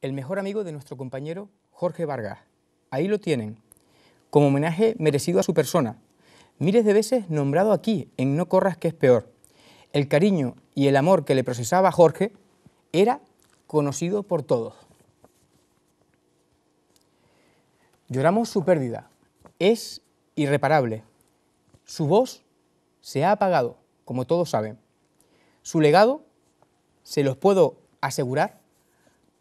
el mejor amigo de nuestro compañero Jorge Vargas. Ahí lo tienen, como homenaje merecido a su persona. Miles de veces nombrado aquí en No Corras que es peor. El cariño y el amor que le procesaba Jorge era conocido por todos. Lloramos su pérdida. Es irreparable. Su voz se ha apagado, como todos saben. Su legado, se los puedo asegurar,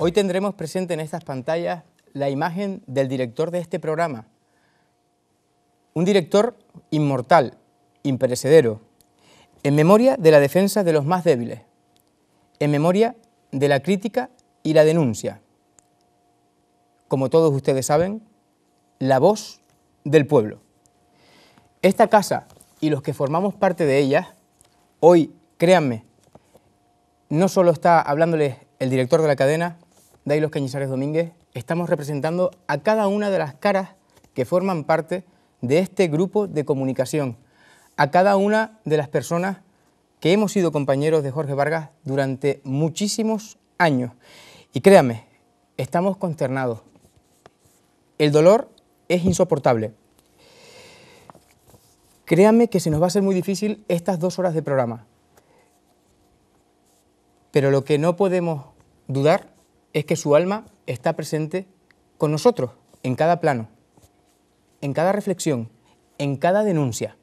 Hoy tendremos presente en estas pantallas la imagen del director de este programa. Un director inmortal, imperecedero, en memoria de la defensa de los más débiles, en memoria de la crítica y la denuncia. Como todos ustedes saben, la voz del pueblo. Esta casa y los que formamos parte de ella, hoy, créanme, no solo está hablándoles el director de la cadena, Dailos Cañizares Domínguez, estamos representando a cada una de las caras que forman parte de este grupo de comunicación, a cada una de las personas que hemos sido compañeros de Jorge Vargas durante muchísimos años. Y créanme, estamos consternados. El dolor es insoportable. Créame que se nos va a ser muy difícil estas dos horas de programa. Pero lo que no podemos dudar es que su alma está presente con nosotros, en cada plano, en cada reflexión, en cada denuncia.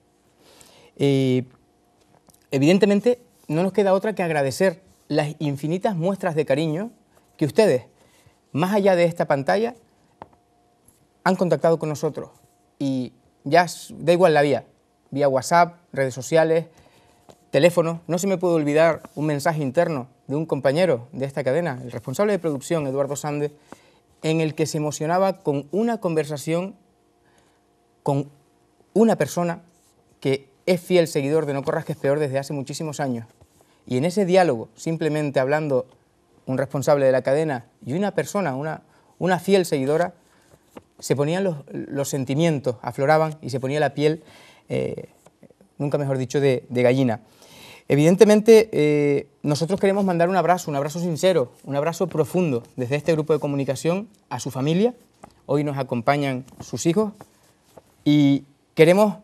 evidentemente, no nos queda otra que agradecer las infinitas muestras de cariño que ustedes, más allá de esta pantalla, han contactado con nosotros. Y ya da igual la vía, vía WhatsApp, redes sociales, teléfono. No se me puede olvidar un mensaje interno de un compañero de esta cadena, el responsable de producción, Eduardo Sández, en el que se emocionaba con una conversación con una persona que es fiel seguidor de No Corras que es peor desde hace muchísimos años. Y en ese diálogo, simplemente hablando un responsable de la cadena y una persona, una, fiel seguidora, se ponían los, sentimientos, afloraban y se ponía la piel, eh, nunca mejor dicho, de gallina. Evidentemente, eh, nosotros queremos mandar un abrazo, un abrazo sincero, un abrazo profundo desde este grupo de comunicación a su familia. Hoy nos acompañan sus hijos y queremos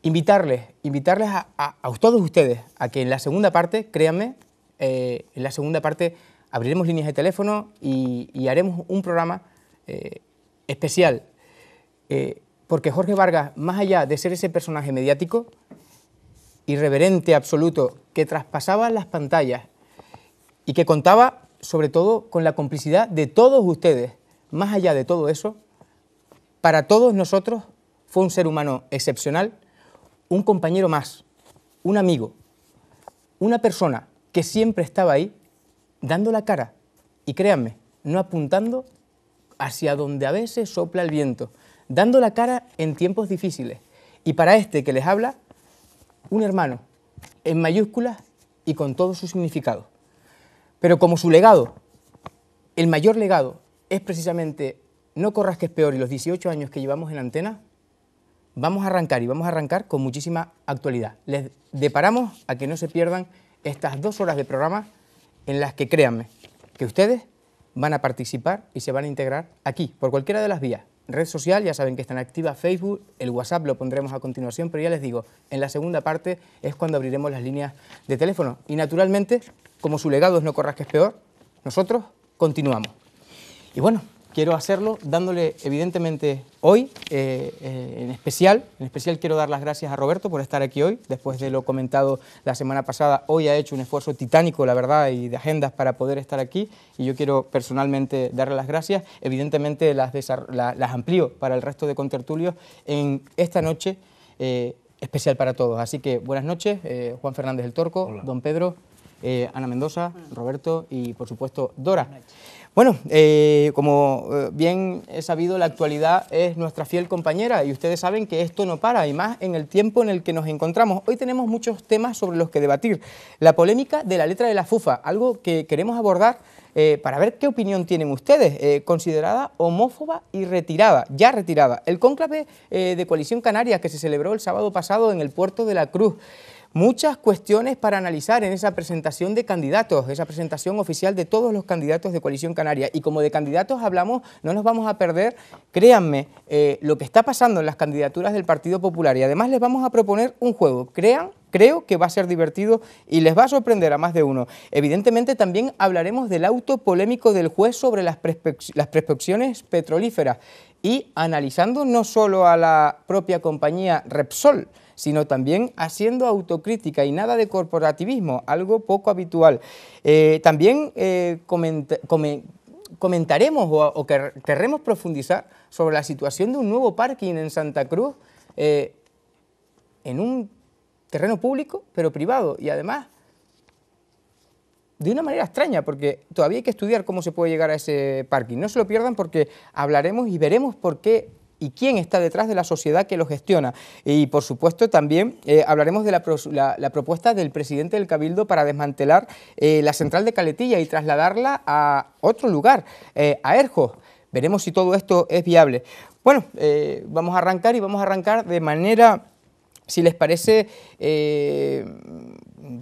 invitarles, invitarles a, todos ustedes a que en la segunda parte, créanme, eh, en la segunda parte abriremos líneas de teléfono y, haremos un programa eh, especial. porque Jorge Vargas, más allá de ser ese personaje mediático, irreverente, absoluto, que traspasaba las pantallas y que contaba sobre todo con la complicidad de todos ustedes. Más allá de todo eso, para todos nosotros fue un ser humano excepcional, un compañero más, un amigo, una persona que siempre estaba ahí dando la cara y créanme, no apuntando hacia donde a veces sopla el viento, dando la cara en tiempos difíciles. Y para este que les habla, un hermano, en mayúsculas y con todo su significado. Pero como su legado, el mayor legado, es precisamente No corras que es peor y los 18 años que llevamos en antena, vamos a arrancar y vamos a arrancar con muchísima actualidad. Les deparamos a que no se pierdan estas dos horas de programa en las que créanme que ustedes van a participar y se van a integrar aquí, por cualquiera de las vías, red social, ya saben que están activa Facebook, el WhatsApp lo pondremos a continuación, pero ya les digo, en la segunda parte es cuando abriremos las líneas de teléfono. Y naturalmente, como su legado es No Corras que es peor, nosotros continuamos. Y bueno, quiero hacerlo dándole evidentemente hoy, eh, eh, en especial, en especial quiero dar las gracias a Roberto por estar aquí hoy, después de lo comentado la semana pasada, hoy ha hecho un esfuerzo titánico, la verdad, y de agendas para poder estar aquí, y yo quiero personalmente darle las gracias, evidentemente las, las amplío para el resto de contertulios en esta noche. Eh, especial para todos. Así que buenas noches, Juan Fernández del Torco, don Pedro, Ana Mendoza, Roberto y por supuesto Dora. Bueno, eh, como eh, bien he sabido, la actualidad es nuestra fiel compañera y ustedes saben que esto no para, y más en el tiempo en el que nos encontramos. Hoy tenemos muchos temas sobre los que debatir. La polémica de la letra de la FUFA, algo que queremos abordar eh, para ver qué opinión tienen ustedes, considerada homófoba y retirada, ya retirada. El cónclave de Coalición Canaria que se celebró el sábado pasado en el puerto de la Cruz muchas cuestiones para analizar en esa presentación de candidatos, esa presentación oficial de todos los candidatos de Coalición Canaria. Y como de candidatos hablamos, no nos vamos a perder, créanme, eh, lo que está pasando en las candidaturas del Partido Popular. Y además les vamos a proponer un juego, crean Creo que va a ser divertido y les va a sorprender a más de uno. Evidentemente también hablaremos del auto polémico del juez sobre las, las prospecciones petrolíferas y analizando no solo a la propia compañía Repsol, sino también haciendo autocrítica y nada de corporativismo, algo poco habitual. Eh, también eh, comentaremos o, querremos profundizar sobre la situación de un nuevo parking en Santa Cruz, eh, en un terreno público, pero privado, y además de una manera extraña, porque todavía hay que estudiar cómo se puede llegar a ese parking. No se lo pierdan porque hablaremos y veremos por qué y quién está detrás de la sociedad que lo gestiona. Y, por supuesto, también eh, hablaremos de la, propuesta del presidente del Cabildo para desmantelar eh, la central de Caletilla y trasladarla a otro lugar, eh, a Erjos. Veremos si todo esto es viable. Bueno, vamos a arrancar y vamos a arrancar de manera si les parece, eh,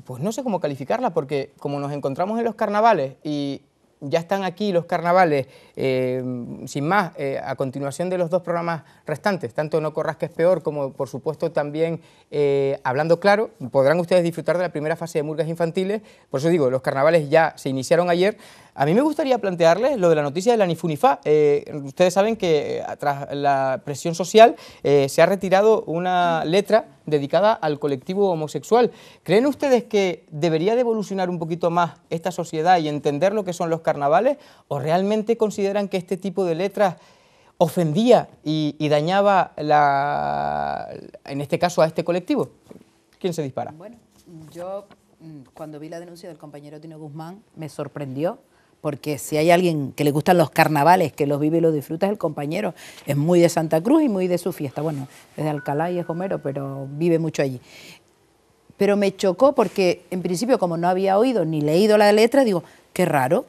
pues no sé cómo calificarla, porque como nos encontramos en los carnavales y ya están aquí los carnavales, eh, sin más, eh, a continuación de los dos programas restantes, tanto No corras que es peor, como por supuesto también Hablando Claro, podrán ustedes disfrutar de la primera fase de murgas infantiles, por eso digo, los carnavales ya se iniciaron ayer, a mí me gustaría plantearles lo de la noticia de la Nifunifá. Eh, ustedes saben que eh, tras la presión social eh, se ha retirado una letra dedicada al colectivo homosexual. ¿Creen ustedes que debería de evolucionar un poquito más esta sociedad y entender lo que son los carnavales? ¿O realmente consideran que este tipo de letras ofendía y, dañaba, la, en este caso, a este colectivo? ¿Quién se dispara? Bueno, yo mm, cuando vi la denuncia del compañero Tino Guzmán me sorprendió porque si hay alguien que le gustan los carnavales, que los vive y los disfruta, es el compañero. Es muy de Santa Cruz y muy de su fiesta. Bueno, es de Alcalá y es Homero, pero vive mucho allí. Pero me chocó porque, en principio, como no había oído ni leído la letra, digo, qué raro.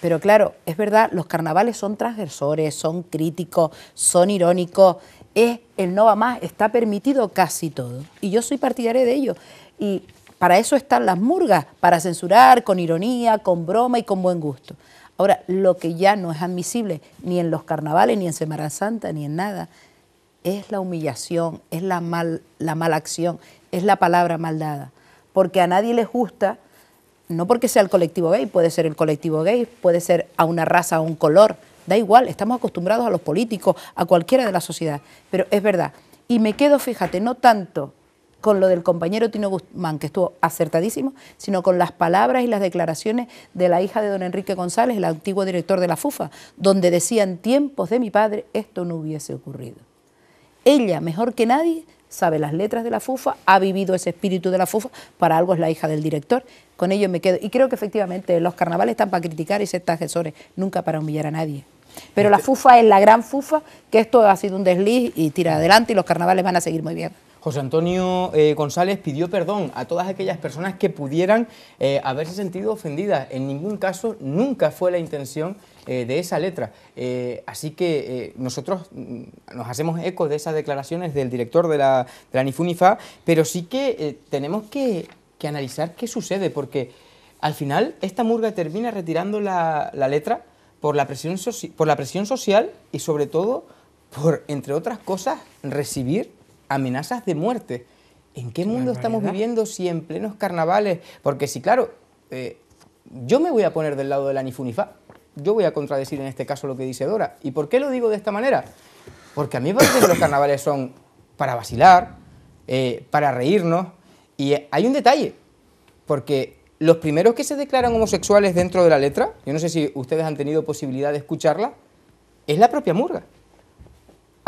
Pero claro, es verdad, los carnavales son transgresores, son críticos, son irónicos, es el no va más, está permitido casi todo. Y yo soy partidario de ello. Y para eso están las murgas, para censurar con ironía, con broma y con buen gusto. Ahora, lo que ya no es admisible ni en los carnavales, ni en Semana Santa, ni en nada, es la humillación, es la, la mala acción, es la palabra mal dada. Porque a nadie le gusta, no porque sea el colectivo gay, puede ser el colectivo gay, puede ser a una raza, a un color, da igual, estamos acostumbrados a los políticos, a cualquiera de la sociedad. Pero es verdad. Y me quedo, fíjate, no tanto con lo del compañero Tino Guzmán, que estuvo acertadísimo, sino con las palabras y las declaraciones de la hija de don Enrique González, el antiguo director de la FUFA, donde decía en tiempos de mi padre esto no hubiese ocurrido. Ella, mejor que nadie, sabe las letras de la FUFA, ha vivido ese espíritu de la FUFA, para algo es la hija del director, con ello me quedo. Y creo que efectivamente los carnavales están para criticar y ser asesores nunca para humillar a nadie. Pero la este FUFA es la gran FUFA, que esto ha sido un desliz y tira adelante y los carnavales van a seguir muy bien. José Antonio eh, González pidió perdón a todas aquellas personas que pudieran eh, haberse sentido ofendidas. En ningún caso, nunca fue la intención eh, de esa letra. así que nosotros mm, nos hacemos eco de esas declaraciones del director de la, de Nifunifa, pero sí que tenemos que, analizar qué sucede, porque al final esta murga termina retirando la, letra por la presión social y sobre todo por, entre otras cosas, recibir amenazas de muerte. ¿En qué mundo estamos viviendo si en plenos carnavales? Porque si, claro, eh, yo me voy a poner del lado de la nifunifa, Yo voy a contradecir en este caso lo que dice Dora. ¿Y por qué lo digo de esta manera? Porque a mí me parece que los carnavales son para vacilar, eh, para reírnos. Y eh, hay un detalle, porque los primeros que se declaran homosexuales dentro de la letra, yo no sé si ustedes han tenido posibilidad de escucharla, es la propia murga.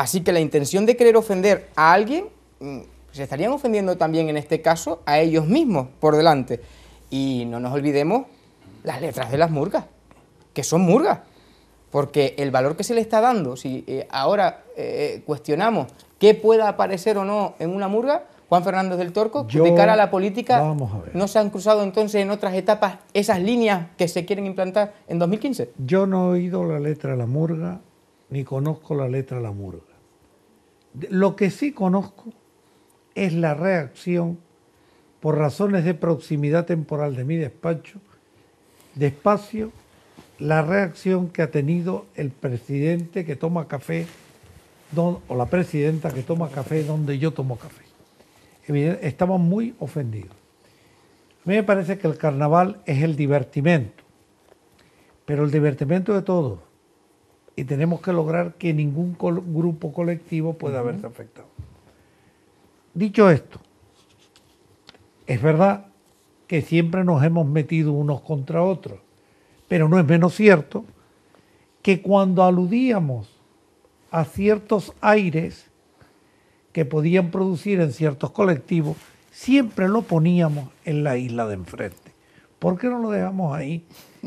Así que la intención de querer ofender a alguien, mm, se estarían ofendiendo también en este caso a ellos mismos por delante. Y no nos olvidemos las letras de las murgas, que son murgas, porque el valor que se le está dando, si eh, ahora eh, cuestionamos qué pueda aparecer o no en una murga, Juan Fernández del Torco, de cara a la política, ¿no se han cruzado entonces en otras etapas esas líneas que se quieren implantar en 2015? Yo no he oído la letra de la murga, ni conozco la letra de la murga. Lo que sí conozco es la reacción por razones de proximidad temporal de mi despacho, despacio, la reacción que ha tenido el presidente que toma café o la presidenta que toma café donde yo tomo café. estamos muy ofendidos. A mí me parece que el carnaval es el divertimento, pero el divertimento de todos y tenemos que lograr que ningún grupo colectivo pueda haberse afectado. Dicho esto, es verdad que siempre nos hemos metido unos contra otros, pero no es menos cierto que cuando aludíamos a ciertos aires que podían producir en ciertos colectivos, siempre lo poníamos en la isla de enfrente. ¿Por qué no lo dejamos ahí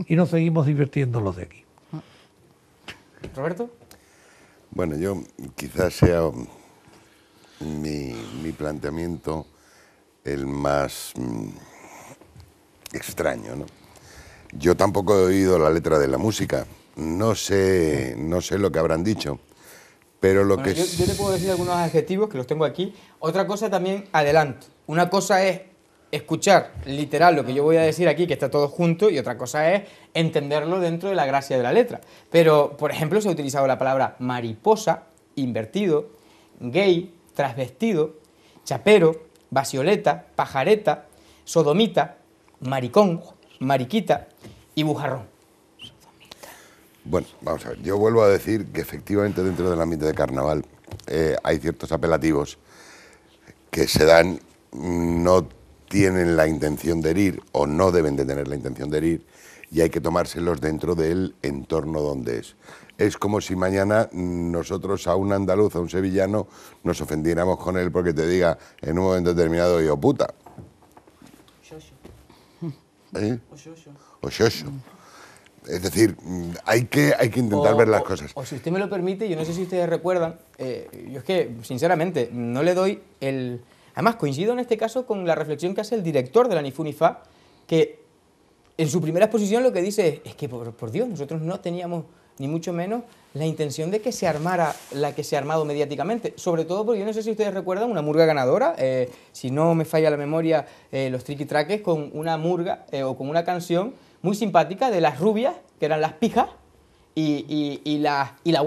y nos seguimos divirtiendo los de aquí? Roberto. Bueno, yo quizás sea mi, planteamiento el más mm, extraño, Yo tampoco he oído la letra de la música. No sé, no sé lo que habrán dicho. Pero lo que yo, te puedo decir algunos adjetivos que los tengo aquí. Otra cosa también, adelante Una cosa es escuchar literal lo que yo voy a decir aquí, que está todo junto, y otra cosa es entenderlo dentro de la gracia de la letra. Pero, por ejemplo, se ha utilizado la palabra mariposa, invertido, gay, trasvestido, chapero, basioleta, pajareta, sodomita, maricón, mariquita y bujarrón. Bueno, vamos a ver, yo vuelvo a decir que efectivamente dentro del ambiente de carnaval eh, hay ciertos apelativos que se dan mm, no tienen la intención de herir o no deben de tener la intención de herir y hay que tomárselos dentro del entorno donde es. Es como si mañana nosotros a un andaluz, a un sevillano, nos ofendiéramos con él porque te diga en un momento determinado yo puta. ¿Eh? O Es decir, hay que, hay que intentar ver las cosas. O si usted me lo permite, yo no sé si ustedes recuerdan, eh, yo es que, sinceramente, no le doy el Además, coincido en este caso con la reflexión que hace el director de la Nifunifa, que en su primera exposición lo que dice es, que, por, Dios, nosotros no teníamos ni mucho menos la intención de que se armara la que se ha armado mediáticamente, sobre todo porque yo no sé si ustedes recuerdan una murga ganadora, eh, si no me falla la memoria, eh, los Tricky traques con una murga eh, o con una canción muy simpática de las rubias, que eran las pijas, y, la, y la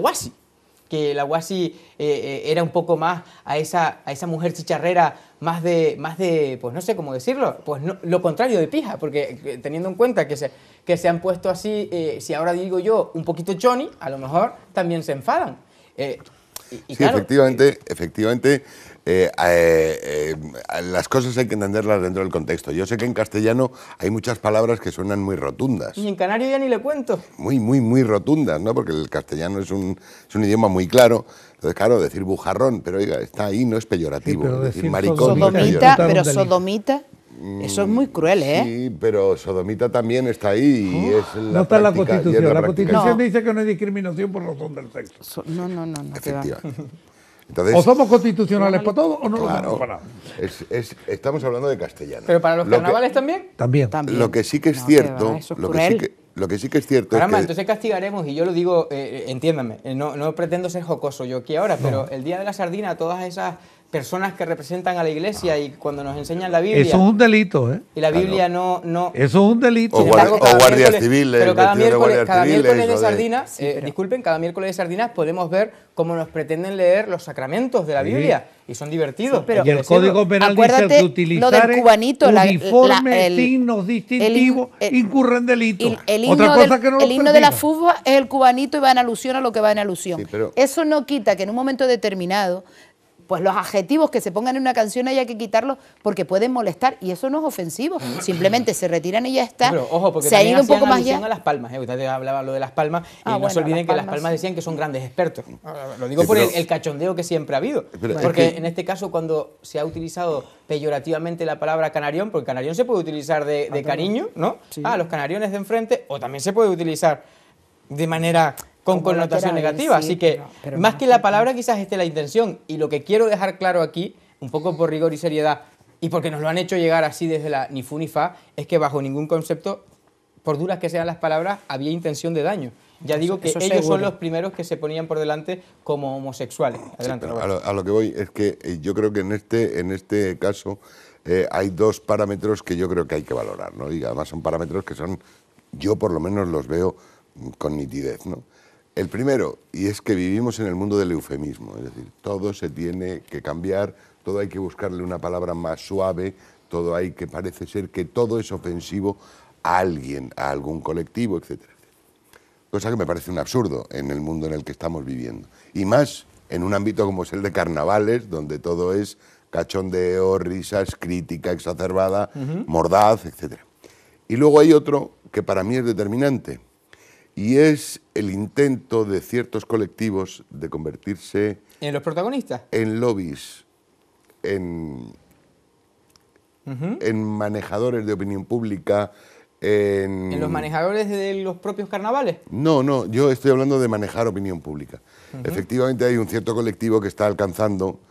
que la Guasi eh, eh, era un poco más a esa, a esa mujer chicharrera, más de, más de, pues no sé cómo decirlo, pues lo contrario de pija, porque eh, teniendo en cuenta que se, que se han puesto así, si ahora digo yo un poquito Johnny, a lo mejor también se enfadan. sí, efectivamente, efectivamente eh, eh, eh, las cosas hay que entenderlas dentro del contexto. Yo sé que en castellano hay muchas palabras que suenan muy rotundas. Y en canario ya ni le cuento. Muy, muy, muy rotundas, ¿no? Porque el castellano es un, idioma muy claro. Entonces, claro, decir bujarrón, pero está ahí, no es peyorativo. pero decir, maricón. Sodomita, pero sodomita. Eso es muy cruel, ¿eh? Sí, pero sodomita también está ahí oh, es la No está en la Constitución. La, Constitución dice que no hay discriminación por razón del sexo. no, no, no. no o somos constitucionales para todo o no lo somos para nada. estamos hablando de castellano. ¿Pero para los carnavales también? también? Lo que sí que es cierto, lo, que sí que, es cierto es que... entonces castigaremos, y yo lo digo, eh, eh, entiéndame, eh, no, pretendo ser jocoso yo aquí ahora, pero el día de la sardina, todas esas personas que representan a la iglesia y cuando nos enseñan la Biblia. Eso es un delito, ¿eh? Y la Biblia no, no, Eso es un delito. O, guardia, civil guardias civiles. Pero cada miércoles, de, cada miércoles de sardinas, eh, disculpen, cada miércoles de sardinas podemos ver cómo nos pretenden leer los sacramentos de la Biblia. Y son divertidos. pero, y el Código Penal dice que utilizar cubanito, uniformes, el, signos distintivos, incurren delito El, himno, Otra cosa que no el himno de la fútbol es el cubanito y va en alusión a lo que va en alusión. Eso no quita que en un momento determinado pues los adjetivos que se pongan en una canción hay que quitarlos porque pueden molestar y eso no es ofensivo, simplemente se retiran y ya está. Pero, ojo, porque se ha ido un poco más a Las Palmas, ¿eh? hablaba lo de Las Palmas y ah, no se olviden que Las Palmas decían que son grandes expertos. Ah, lo digo por el, cachondeo que siempre ha habido, porque en este caso cuando se ha utilizado peyorativamente la palabra canarión, porque canarión se puede utilizar de, ah, cariño, ¿no? Ah, los canariones de enfrente o también se puede utilizar de manera con connotación negativa. así que más, que la palabra quizás esté la intención. Y lo que quiero dejar claro aquí, un poco por rigor y seriedad, y porque nos lo han hecho llegar así desde la ni fu fa, es que bajo ningún concepto, por duras que sean las palabras, había intención de daño. Ya digo que ellos son los primeros que se ponían por delante como homosexuales. Adelante, a, lo, que voy es que eh, yo creo que en este, en este caso eh, hay dos parámetros que yo creo que hay que valorar, ¿no? Y además son parámetros que son, yo por lo menos los veo mm, con nitidez, ¿no? El primero, y es que vivimos en el mundo del eufemismo, es decir, todo se tiene que cambiar, todo hay que buscarle una palabra más suave, todo hay que parece ser que todo es ofensivo a alguien, a algún colectivo, etc. Cosa que me parece un absurdo en el mundo en el que estamos viviendo. Y más en un ámbito como es el de carnavales, donde todo es cachondeo, risas, crítica exacerbada, mordaz, etc. Y luego hay otro que para mí es determinante y es el intento de ciertos colectivos de convertirse... ¿En los protagonistas? En lobbies, en, manejadores de opinión pública, en... en... los manejadores de los propios carnavales? No, no, yo estoy hablando de manejar opinión pública. Efectivamente hay un cierto colectivo que está alcanzando,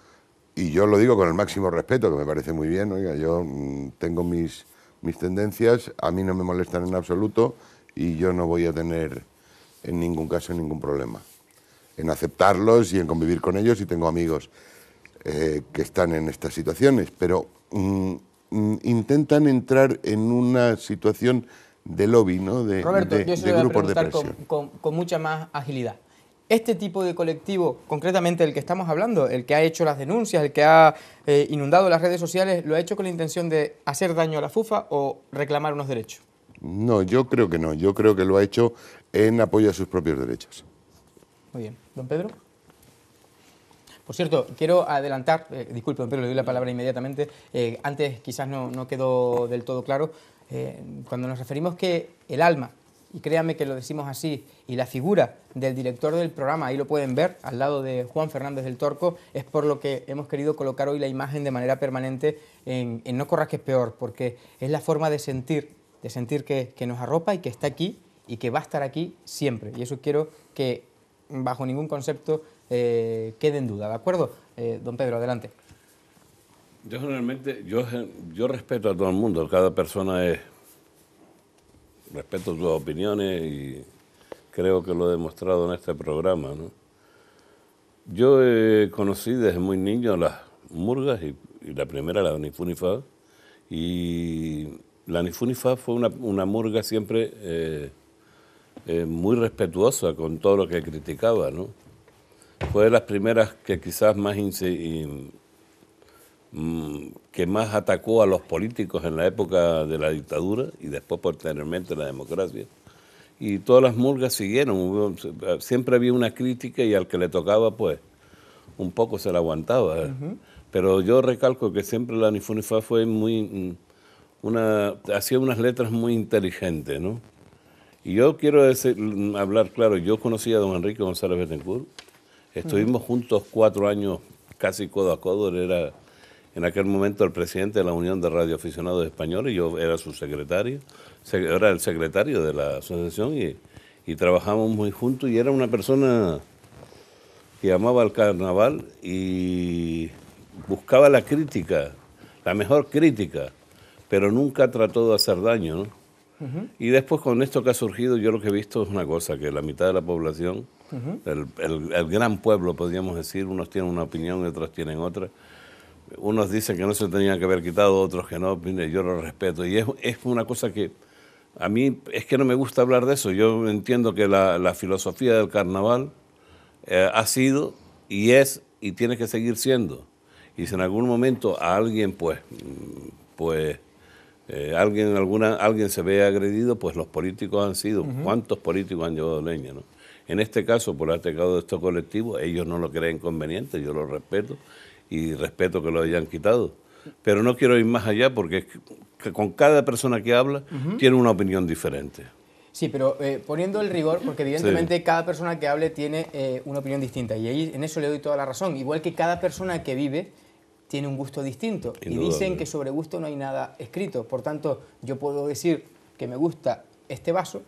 y yo lo digo con el máximo respeto, que me parece muy bien, oiga, yo mm, tengo mis, mis tendencias, a mí no me molestan en absoluto, y yo no voy a tener en ningún caso ningún problema en aceptarlos y en convivir con ellos y tengo amigos eh, que están en estas situaciones, pero mm, mm, intentan entrar en una situación de lobby, ¿no? de, Roberto, de de presión. Con, mucha más agilidad este tipo de colectivo, concretamente el que estamos hablando, el que ha hecho las denuncias, el que ha eh, inundado las redes sociales, lo ha hecho con la intención de hacer daño a la FUFA o reclamar unos derechos? No, yo creo que no. Yo creo que lo ha hecho en apoyo a sus propios derechos. Muy bien. ¿Don Pedro? Por cierto, quiero adelantar, eh, disculpe, don Pedro, le doy la palabra inmediatamente. Eh, antes quizás no, quedó del todo claro. Eh, cuando nos referimos que el alma, y créanme que lo decimos así, y la figura del director del programa, ahí lo pueden ver, al lado de Juan Fernández del Torco, es por lo que hemos querido colocar hoy la imagen de manera permanente en, en No Corras que es peor, porque es la forma de sentir de sentir que, que nos arropa y que está aquí y que va a estar aquí siempre. Y eso quiero que bajo ningún concepto eh, quede en duda, ¿de acuerdo? Eh, don Pedro, adelante. Yo generalmente, yo, yo respeto a todo el mundo, cada persona es, respeto sus opiniones y creo que lo he demostrado en este programa. ¿no? Yo eh, conocí desde muy niño las murgas y, la primera, la Unifunifa, y la Nifunifa fue una, murga siempre eh, eh, muy respetuosa con todo lo que criticaba, Fue de las primeras que quizás más mm, que más atacó a los políticos en la época de la dictadura y después posteriormente la democracia. Y todas las murgas siguieron, siempre había una crítica y al que le tocaba pues un poco se la aguantaba. Pero yo recalco que siempre la Nifunifa fue muy... Mm, una, hacía unas letras muy inteligentes, ¿no? Y yo quiero hablar claro, yo conocí a don Enrique González Betancourt, estuvimos juntos cuatro años casi codo a codo, él era en aquel momento el presidente de la Unión de Radioaficionados Españoles, yo era su secretario, era el secretario de la asociación y, y trabajamos muy juntos y era una persona que amaba el carnaval y buscaba la crítica, la mejor crítica pero nunca trató de hacer daño. Y después con esto que ha surgido, yo lo que he visto es una cosa, que la mitad de la población, el, gran pueblo, podríamos decir, unos tienen una opinión otros tienen otra. Unos dicen que no se tenían que haber quitado, otros que no, yo lo respeto. Y es, es una cosa que a mí es que no me gusta hablar de eso. Yo entiendo que la, filosofía del carnaval eh, ha sido y es y tiene que seguir siendo. Y si en algún momento a alguien pues, mm, pues eh, alguien, alguna, alguien se ve agredido, pues los políticos han sido. ¿Cuántos políticos han llevado leña? No? En este caso, por el atacado de estos colectivos, ellos no lo creen conveniente, yo lo respeto y respeto que lo hayan quitado. Pero no quiero ir más allá porque con cada persona que habla tiene una opinión diferente. Sí, pero eh, poniendo el rigor, porque evidentemente cada persona que hable tiene eh, una opinión distinta y ahí en eso le doy toda la razón. Igual que cada persona que vive tiene un gusto distinto. Y dicen que sobre gusto no hay nada escrito. Por tanto, yo puedo decir que me gusta este vaso,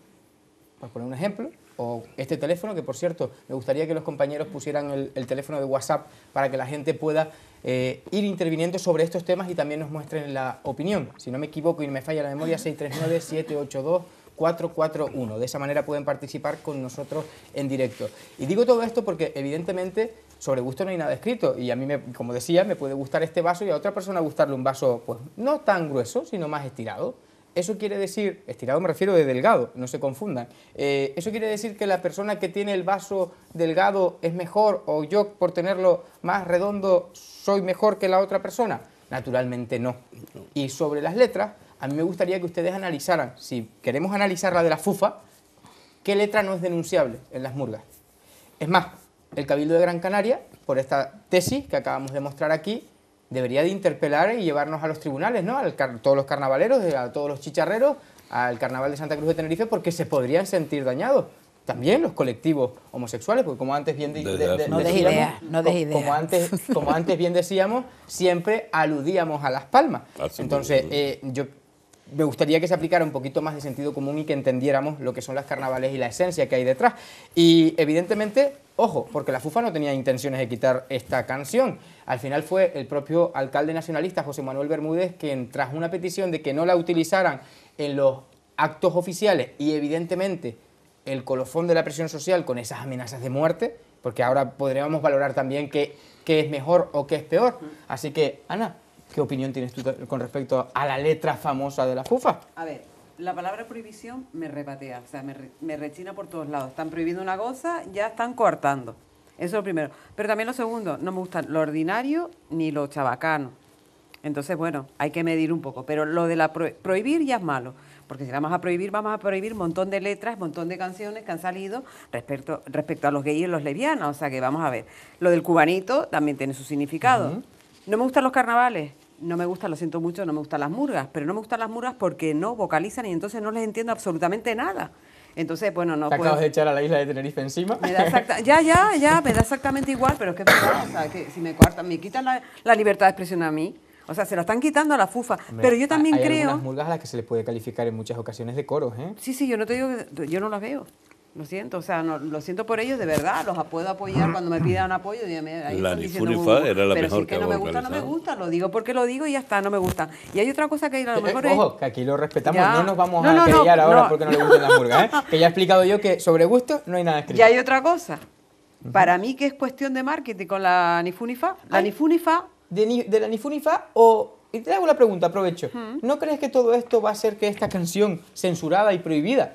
para poner un ejemplo, o este teléfono, que por cierto, me gustaría que los compañeros pusieran el, teléfono de WhatsApp para que la gente pueda eh, ir interviniendo sobre estos temas y también nos muestren la opinión. Si no me equivoco y me falla la memoria, 639-782-441. De esa manera pueden participar con nosotros en directo. Y digo todo esto porque evidentemente sobre gusto no hay nada escrito. Y a mí, como decía, me puede gustar este vaso y a otra persona gustarle un vaso, pues no tan grueso, sino más estirado. Eso quiere decir, estirado me refiero de delgado, no se confundan. Eh, eso quiere decir que la persona que tiene el vaso delgado es mejor o yo por tenerlo más redondo soy mejor que la otra persona. Naturalmente no. Y sobre las letras, a mí me gustaría que ustedes analizaran, si queremos analizar la de la FUFA, qué letra no es denunciable en las murgas. Es más, el Cabildo de Gran Canaria, por esta tesis que acabamos de mostrar aquí, debería de interpelar y llevarnos a los tribunales, ¿no? A todos los carnavaleros, eh, a todos los chicharreros, al Carnaval de Santa Cruz de Tenerife, porque se podrían sentir dañados. También los colectivos homosexuales, porque como antes bien no decíamos, no Como, antes, bien decíamos, siempre aludíamos a Las Palmas. Entonces, eh, yo me gustaría que se aplicara un poquito más de sentido común y que entendiéramos lo que son las carnavales y la esencia que hay detrás. Y evidentemente, ojo, porque la FUFA no tenía intenciones de quitar esta canción. Al final fue el propio alcalde nacionalista José Manuel Bermúdez quien tras una petición de que no la utilizaran en los actos oficiales y evidentemente el colofón de la presión social con esas amenazas de muerte, porque ahora podríamos valorar también qué, es mejor o qué es peor. Así que, Ana, ¿Qué opinión tienes tú con respecto a la letra famosa de la FUFA? A ver, la palabra prohibición me repatea, o sea, me, rechina por todos lados. Están prohibiendo una cosa, ya están cortando. Eso es lo primero. Pero también lo segundo, no me gustan lo ordinario ni lo chabacano. Entonces, bueno, hay que medir un poco. Pero lo de la prohibir ya es malo. Porque si vamos a prohibir, vamos a prohibir un montón de letras, montón de canciones que han salido respecto, respecto a los gays y los levianos. O sea que vamos a ver. Lo del cubanito también tiene su significado. No me gustan los carnavales no me gusta lo siento mucho, no me gustan las murgas, pero no me gustan las murgas porque no vocalizan y entonces no les entiendo absolutamente nada. Entonces, bueno, no. Te acabas de echar a la isla de Tenerife encima. Ya, ya, ya, me da exactamente igual, pero es que, o sea, que si me cortan, me quitan la, libertad de expresión a mí. O sea, se la están quitando a la fufa. pero yo también hay creo. Hay murgas a las que se les puede calificar en muchas ocasiones de coros, ¿eh? Sí, sí, yo no te digo que. Yo no las veo. Lo siento, o sea, lo siento por ellos de verdad, los puedo apoyar cuando me pidan apoyo. Y me, la era la mejor si que, no me gusta, no me gusta, lo digo porque lo digo y ya está, no me gusta. Y hay otra cosa que a lo mejor. ojo, que aquí lo respetamos, no nos vamos a pelear ahora porque no le gustan las murgas, ¿eh? que ya he explicado yo que sobre gusto no hay nada escrito. Y hay otra cosa, para mí que es cuestión de marketing con la Nifunifa. La Nifunifa. De, la Nifunifa o.? Y te hago una pregunta, aprovecho. ¿No crees que todo esto va a hacer que esta canción censurada y prohibida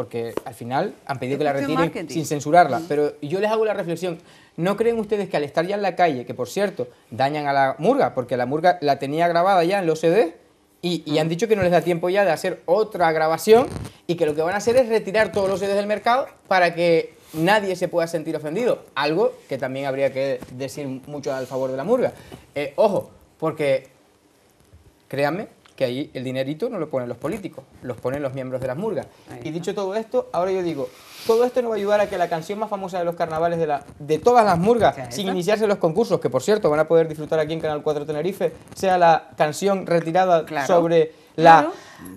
porque al final han pedido que la retiren sin censurarla. Pero yo les hago la reflexión, ¿no creen ustedes que al estar ya en la calle, que por cierto dañan a la murga, porque la murga la tenía grabada ya en los CDs, y, han dicho que no les da tiempo ya de hacer otra grabación y que lo que van a hacer es retirar todos los CDs del mercado para que nadie se pueda sentir ofendido. Algo que también habría que decir mucho al favor de la murga. Eh, ojo, porque créanme que ahí el dinerito no lo ponen los políticos, los ponen los miembros de las murgas. Y dicho todo esto, ahora yo digo, todo esto nos va a ayudar a que la canción más famosa de los carnavales de, todas las murgas, sin iniciarse los concursos, que por cierto van a poder disfrutar aquí en Canal 4 Tenerife, sea la canción retirada sobre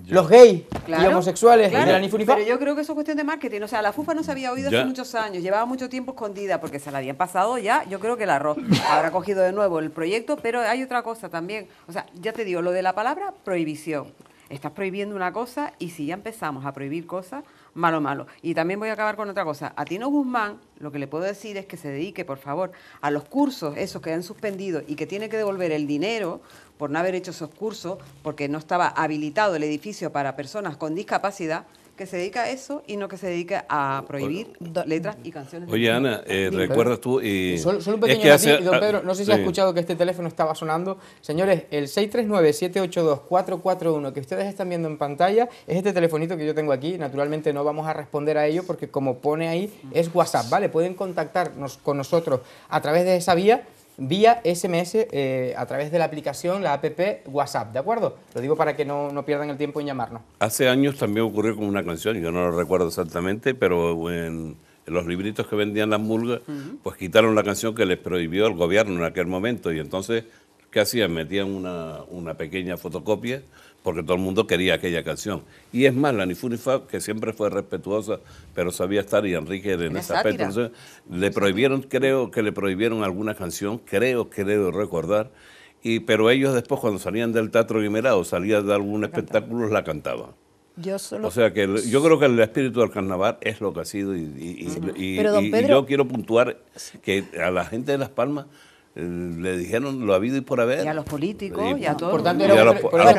los gays y homosexuales la Pero yo creo que eso es cuestión de marketing. O sea, la FUFA no se había oído hace muchos años, llevaba mucho tiempo escondida porque se la habían pasado ya. Yo creo que el arroz habrá cogido de nuevo el proyecto, pero hay otra cosa también. O sea, ya te digo, lo de la palabra prohibición. Estás prohibiendo una cosa y si ya empezamos a prohibir cosas, malo, malo. Y también voy a acabar con otra cosa. A Tino Guzmán, lo que le puedo decir es que se dedique, por favor, a los cursos, esos que han suspendido y que tiene que devolver el dinero por no haber hecho esos cursos, porque no estaba habilitado el edificio para personas con discapacidad que se dedica a eso y no que se dedica a prohibir letras y canciones. Oye, Ana, eh, ¿recuerdas tú? Y... Solo, un pequeño es don Pedro, no sé si has escuchado que este teléfono estaba sonando. Señores, el 639-782-441 que ustedes están viendo en pantalla es este telefonito que yo tengo aquí. Naturalmente no vamos a responder a ello porque como pone ahí es WhatsApp, ¿vale? Pueden contactarnos con nosotros a través de esa vía vía SMS eh, a través de la aplicación, la app WhatsApp, ¿de acuerdo? Lo digo para que no, no, pierdan el tiempo en llamarnos. Hace años también ocurrió con una canción, yo no lo recuerdo exactamente, pero en, los libritos que vendían las mulgas, pues quitaron la canción que les prohibió el gobierno en aquel momento y entonces, ¿qué hacían? Metían una, una pequeña fotocopia porque todo el mundo quería aquella canción. Y es más, la Nifunifa, que siempre fue respetuosa, pero sabía estar, y Enrique en ese aspecto, le prohibieron, creo que le prohibieron alguna canción, creo, creo recordar, y, pero ellos después cuando salían del Teatro Guimerá o salían de algún espectáculo, la cantaban. Yo solo... O sea que yo creo que el espíritu del carnaval es lo que ha sido y, yo quiero puntuar que a la gente de Las Palmas eh, le dijeron lo ha habido y por haber. Y a los políticos, y, a todos. Por los,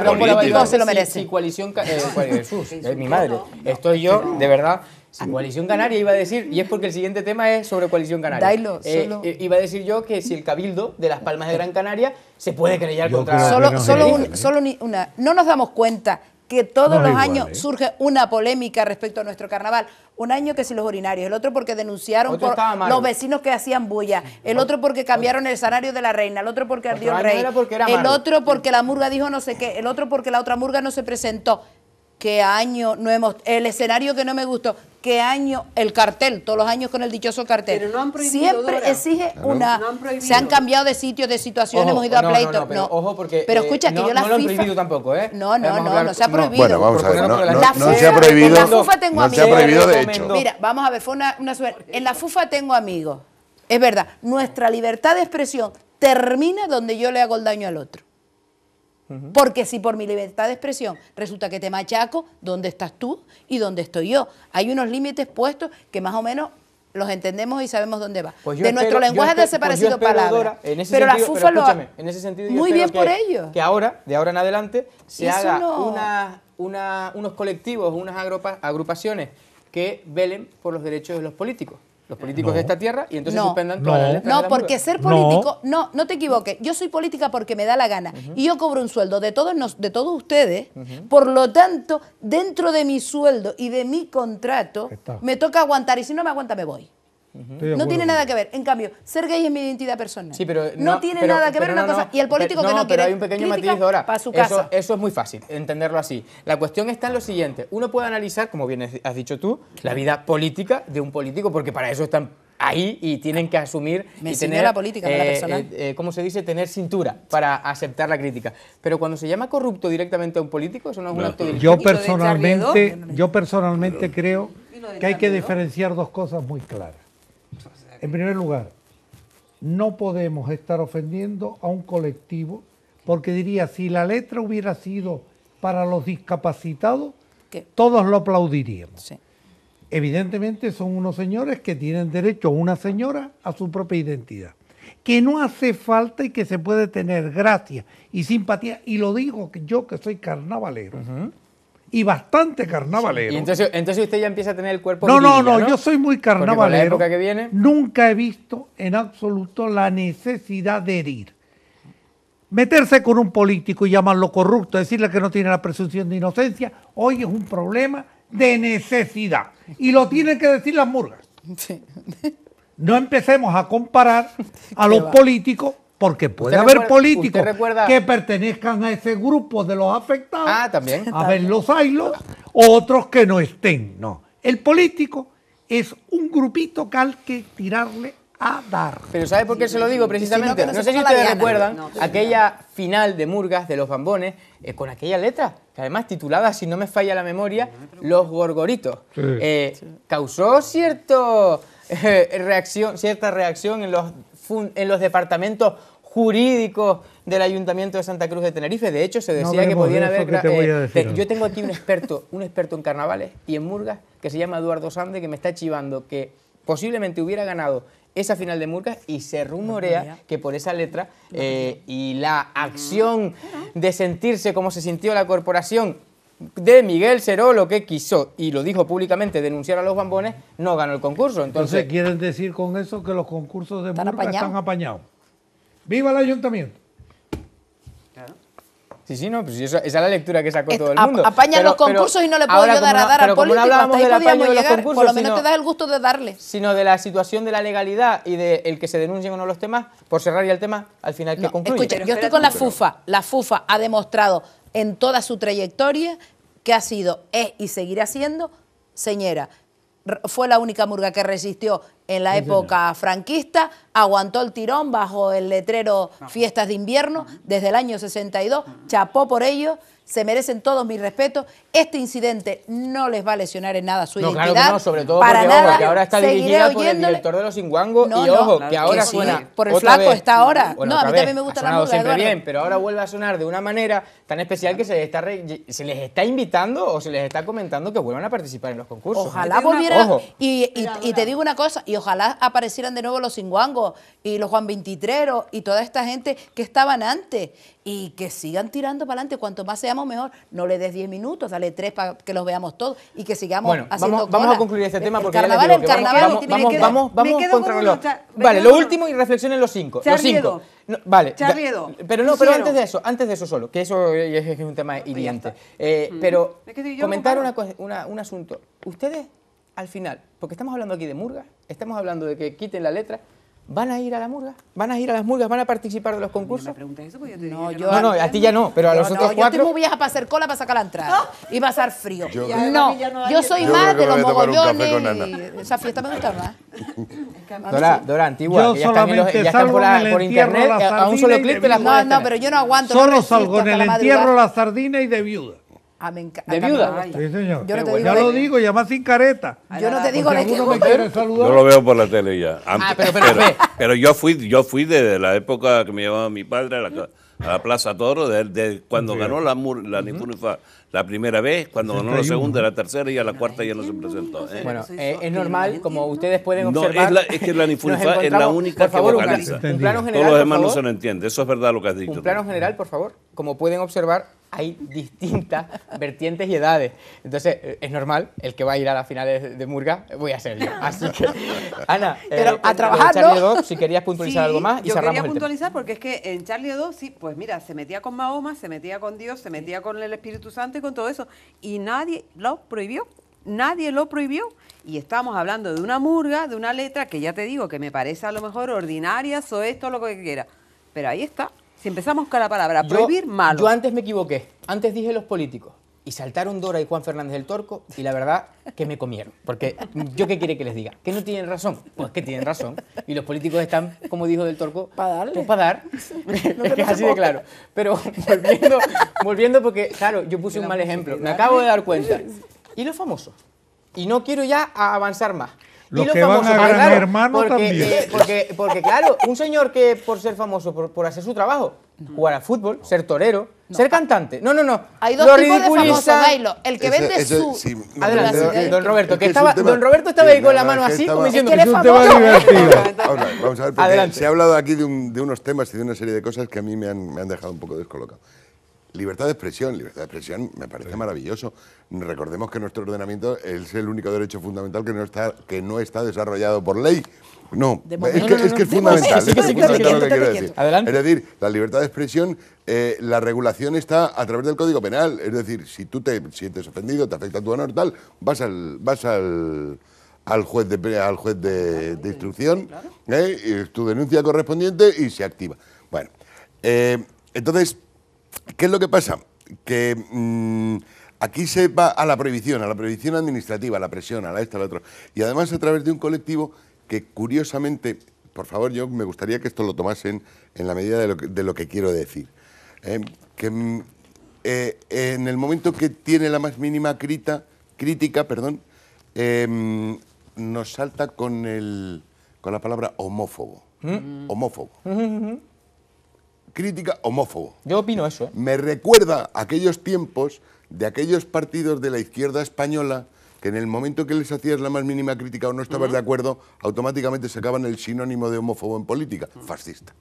a los, se lo merecen. Si coalición, eh, mi madre, estoy yo, de verdad, si coalición Canaria iba a decir, y es porque el siguiente tema es sobre Coalición Canaria. Eh, iba a decir yo que si el Cabildo de Las Palmas de Gran Canaria se puede creer contra... Solo, solo, solo una... No nos damos cuenta que todos los años ¿eh? surge una polémica respecto a nuestro carnaval. Un año que si los urinarios, el otro porque denunciaron por los vecinos que hacían bulla, el otro porque cambiaron el salario de la reina, el otro porque ardió el rey, el otro porque la murga dijo no sé qué, el otro porque la otra murga no se presentó qué año no hemos, el escenario que no me gustó, qué año el cartel, todos los años con el dichoso cartel. Pero no han prohibido, Siempre exige una, se han cambiado de sitio, de situación, hemos ido a pleito. No, pero, ojo porque, pero eh, escucha que yo la FIFA... No lo han prohibido tampoco, ¿eh? No, no, no, no se ha prohibido. Bueno, vamos a ver, no, se ha prohibido. En la FUFA tengo amigos. Se ha prohibido de hecho. Mira, vamos a ver, fue una, una suerte. En la FUFA tengo amigos. Es verdad, nuestra libertad de expresión termina donde yo le hago el daño al otro. Porque si por mi libertad de expresión resulta que te machaco, ¿dónde estás tú y dónde estoy yo? Hay unos límites puestos que más o menos los entendemos y sabemos dónde va. Pues de nuestro lenguaje de pues ese parecido palabra. pero la lo Muy bien por ello. Que ahora, de ahora en adelante, se hagan haga una, una, unos colectivos, unas agrupaciones que velen por los derechos de los políticos los políticos de esta tierra y entonces suspendan no. No, porque ser político, no. no, te equivoques, yo soy política porque me da la gana y yo cobro un sueldo de todos nos, de todos ustedes, por lo tanto, dentro de mi sueldo y de mi contrato me toca aguantar y si no me aguanta me voy. No tiene nada que ver. En cambio, ser gay es mi identidad personal. Sí, pero no, tiene nada que ver una cosa. y el político que no, quiere hay un pequeño matiz ahora. Para su casa. Eso, es muy fácil, entenderlo así. La cuestión está en lo siguiente. Uno puede analizar, como bien has dicho tú, la vida política de un político, porque para eso están ahí y tienen que asumir Me la política, eh, la persona. Eh, eh, ¿cómo se dice? Tener cintura para aceptar la crítica. Pero cuando se llama corrupto directamente a un político, eso no es un acto Yo personalmente, yo personalmente creo que hay que diferenciar dos cosas muy claras. En primer lugar, no podemos estar ofendiendo a un colectivo, porque diría, si la letra hubiera sido para los discapacitados, todos lo aplaudiríamos. Evidentemente son unos señores que tienen derecho, una señora, a su propia identidad. Que no hace falta y que se puede tener gracia y simpatía. Y lo digo yo que soy carnavalero y bastante carnavalero. entonces, entonces usted ya empieza a tener el cuerpo. No, no, no, yo soy muy carnavalero. que viene... Nunca he visto en absoluto la necesidad de herir. Meterse con un político y llamarlo corrupto, decirle que no tiene la presunción de inocencia, hoy es un problema de necesidad. Y lo tienen que decir las murgas. No empecemos a comparar a los políticos porque puede haber políticos que pertenezcan a ese grupo de los afectados. Ah, también. A ver, los o otros que no estén. No. El político es un grupito que que tirarle a dar. Pero ¿sabe por qué se lo digo precisamente? no, sé si ustedes recuerdan aquella final de Murgas de los Bambones eh, con aquella letra, que además titulada, si no me falla la memoria, Los Gorgoritos. Eh, causó cierto, eh, reacción, cierta reacción en los, en los departamentos jurídico del Ayuntamiento de Santa Cruz de Tenerife. De hecho, se decía que podían haber... Eh, yo tengo aquí un experto, un experto en carnavales y en murgas que se llama Eduardo Sande, que me está chivando que posiblemente hubiera ganado esa final de Murgas y se rumorea que por esa letra eh, y la acción de sentirse como se sintió la corporación de Miguel Cerolo, lo que quiso y lo dijo públicamente denunciar a los bambones no ganó el concurso entonces, quieren decir con eso que los concursos de Murgas están apañados ¡Viva el ayuntamiento! Sí, sí, no, pues esa, es la lectura que sacó todo el mundo. Apañan los concursos y no le puedo ayudar dar a dar al político, no hasta ahí podíamos llegar, los concursos, por lo menos te das el gusto de darle. Sino de la situación de la legalidad y de el que se denuncien o no los temas, por cerrar ya el tema, al final que concluye. Escuche, yo estoy con la FUFA, la FUFA ha demostrado en toda su trayectoria que ha sido, es y seguirá siendo señera. Fue la única murga que resistió en la época franquista, aguantó el tirón bajo el letrero Fiestas de Invierno desde el año 62, chapó por ello, se merecen todos mis respetos. Este incidente no les va a lesionar en nada su identidad. Claro que no, sobre todo para porque, nada, que ahora está dirigida por el director de los Inguangos y ojo, que ahora suena por el flaco está ahora. no, a mí también me gusta la No, siempre bien, pero ahora vuelve a sonar de una manera tan especial que se, está se les está invitando o se les está comentando que vuelvan a participar en los concursos. Ojalá volvieran. Y, y, te digo una cosa, y ojalá aparecieran de nuevo los cinguangos y los Juan 23 y toda esta gente que estaban antes y que sigan tirando para adelante. Cuanto más seamos, mejor. No le des 10 minutos, dale tres para que los veamos todos y que sigamos bueno, vamos, vamos, a concluir este eh, tema porque carnaval, carnaval, vamos, vamos, vamos, Vale, lo último y reflexionen los cinco. Los cinco. vale. Pero no, pero antes de eso, antes de eso solo, que eso es, un tema hiriente. Eh, mm. Pero comentar un asunto. ¿Ustedes al final, porque estamos hablando aquí de murga, estamos hablando de que quiten la letra, ¿Van a ir a la murga? ¿Van a ir a las murgas? ¿Van a participar de los concursos? no, no, a ti ya no, pero a los otros cuatro... Yo te vieja para hacer cola para sacar la entrada y va a estar frío. Yo, no, yo soy más de los mogollones. Esa fiesta me gusta más. Dora, Dora, antigua, yo que ya están, ya por, internet, a un solo clic las No, no, pero yo no aguanto. Solo salgo en el entierro la sardina y de viuda. Ah, de viuda. Sí, señor. Yo ya lo digo, ya más sin careta. Yo no te digo de Yo lo veo por la tele ya. Ah, pero, yo fui, yo fui desde la época que me llevaba mi padre a la, Plaza Toro, desde cuando ganó la, la la primera vez, cuando ganó la segunda, la tercera y a la cuarta ya no se presentó. ¿eh? Bueno, eh, es normal, como ustedes pueden observar. No, es, que la nifunfa es la única por favor, Un, plano general, Todos los demás no se lo entiende, eso es verdad lo que has dicho. Un plano general, por favor. Como pueden observar, hay distintas vertientes y edades. Entonces, eh, es normal, el que va a ir a las finales de Murga, voy a ser yo. Así que, Ana, Pero a trabajar, Charlie si querías puntualizar algo más Yo quería puntualizar porque es que en Charlie I2, sí, pues mira, se metía con Mahoma, se metía con Dios, se metía con el Espíritu Santo con todo eso. Y nadie lo prohibió, nadie lo prohibió. Y estamos hablando de una murga, de una letra que ya te digo que me parece a lo mejor ordinaria, o esto, lo que quiera. Pero ahí está. Si empezamos con la palabra prohibir, malo. Yo antes me equivoqué, antes dije los políticos y saltaron Dora y Juan Fernández del Torco y la verdad que me comieron. Porque yo qué quiere que les diga, que no tienen razón, pues que tienen razón. Y los políticos están, como dijo del Torco, para pues, dar para dar. es que así de claro. Pero volviendo, volviendo porque, claro, yo puse un mal ejemplo, me acabo de dar cuenta. Y los famosos. Y no quiero ya avanzar más. Los, que famosos, van a Gran Hermano porque, también. Eh, porque, porque, claro, un señor que por ser famoso, por hacer su trabajo, Mm. jugar a fútbol, ser torero, ser cantante. No, no, no. Hay dos tipos de famosos, El que vende su... Adelante, don, Roberto. Que, estaba, don Roberto estaba ahí con la mano así, como diciendo que, es un Tema divertido. vamos a ver, se ha hablado aquí de, un, de, unos temas y de una serie de cosas que a mí me han, me han dejado un poco descolocado. Libertad de expresión, libertad de expresión me parece maravilloso. Recordemos que nuestro ordenamiento es el único derecho fundamental que no está, que no está desarrollado por ley. No, es que, es fundamental. Es fundamental que decir. Es decir, la libertad de expresión, eh, la regulación está a través del Código Penal. Es decir, si tú te sientes ofendido, te afecta tu honor, tal, vas al, vas al, al juez de, al juez de, instrucción, eh, tu denuncia correspondiente y se activa. Bueno, eh, entonces ¿Qué es lo que pasa? Que mm, aquí se va a la prohibición, a la prohibición administrativa, a la presión, a la esta, a la otra. Y además a través de un colectivo que curiosamente, por favor, yo me gustaría que esto lo tomasen en la medida de lo que, quiero decir. ¿eh? que mm, eh, en el momento que tiene la más mínima crítica, perdón, em, nos salta con, el, con la palabra homófobo. ¿Mm? Homófobo crítica homófobo. Yo opino eso. ¿eh? Me recuerda aquellos tiempos de aquellos partidos de la izquierda española que en el momento que les hacías la más mínima crítica o no estabas de acuerdo, automáticamente sacaban el sinónimo de homófobo en política, fascista.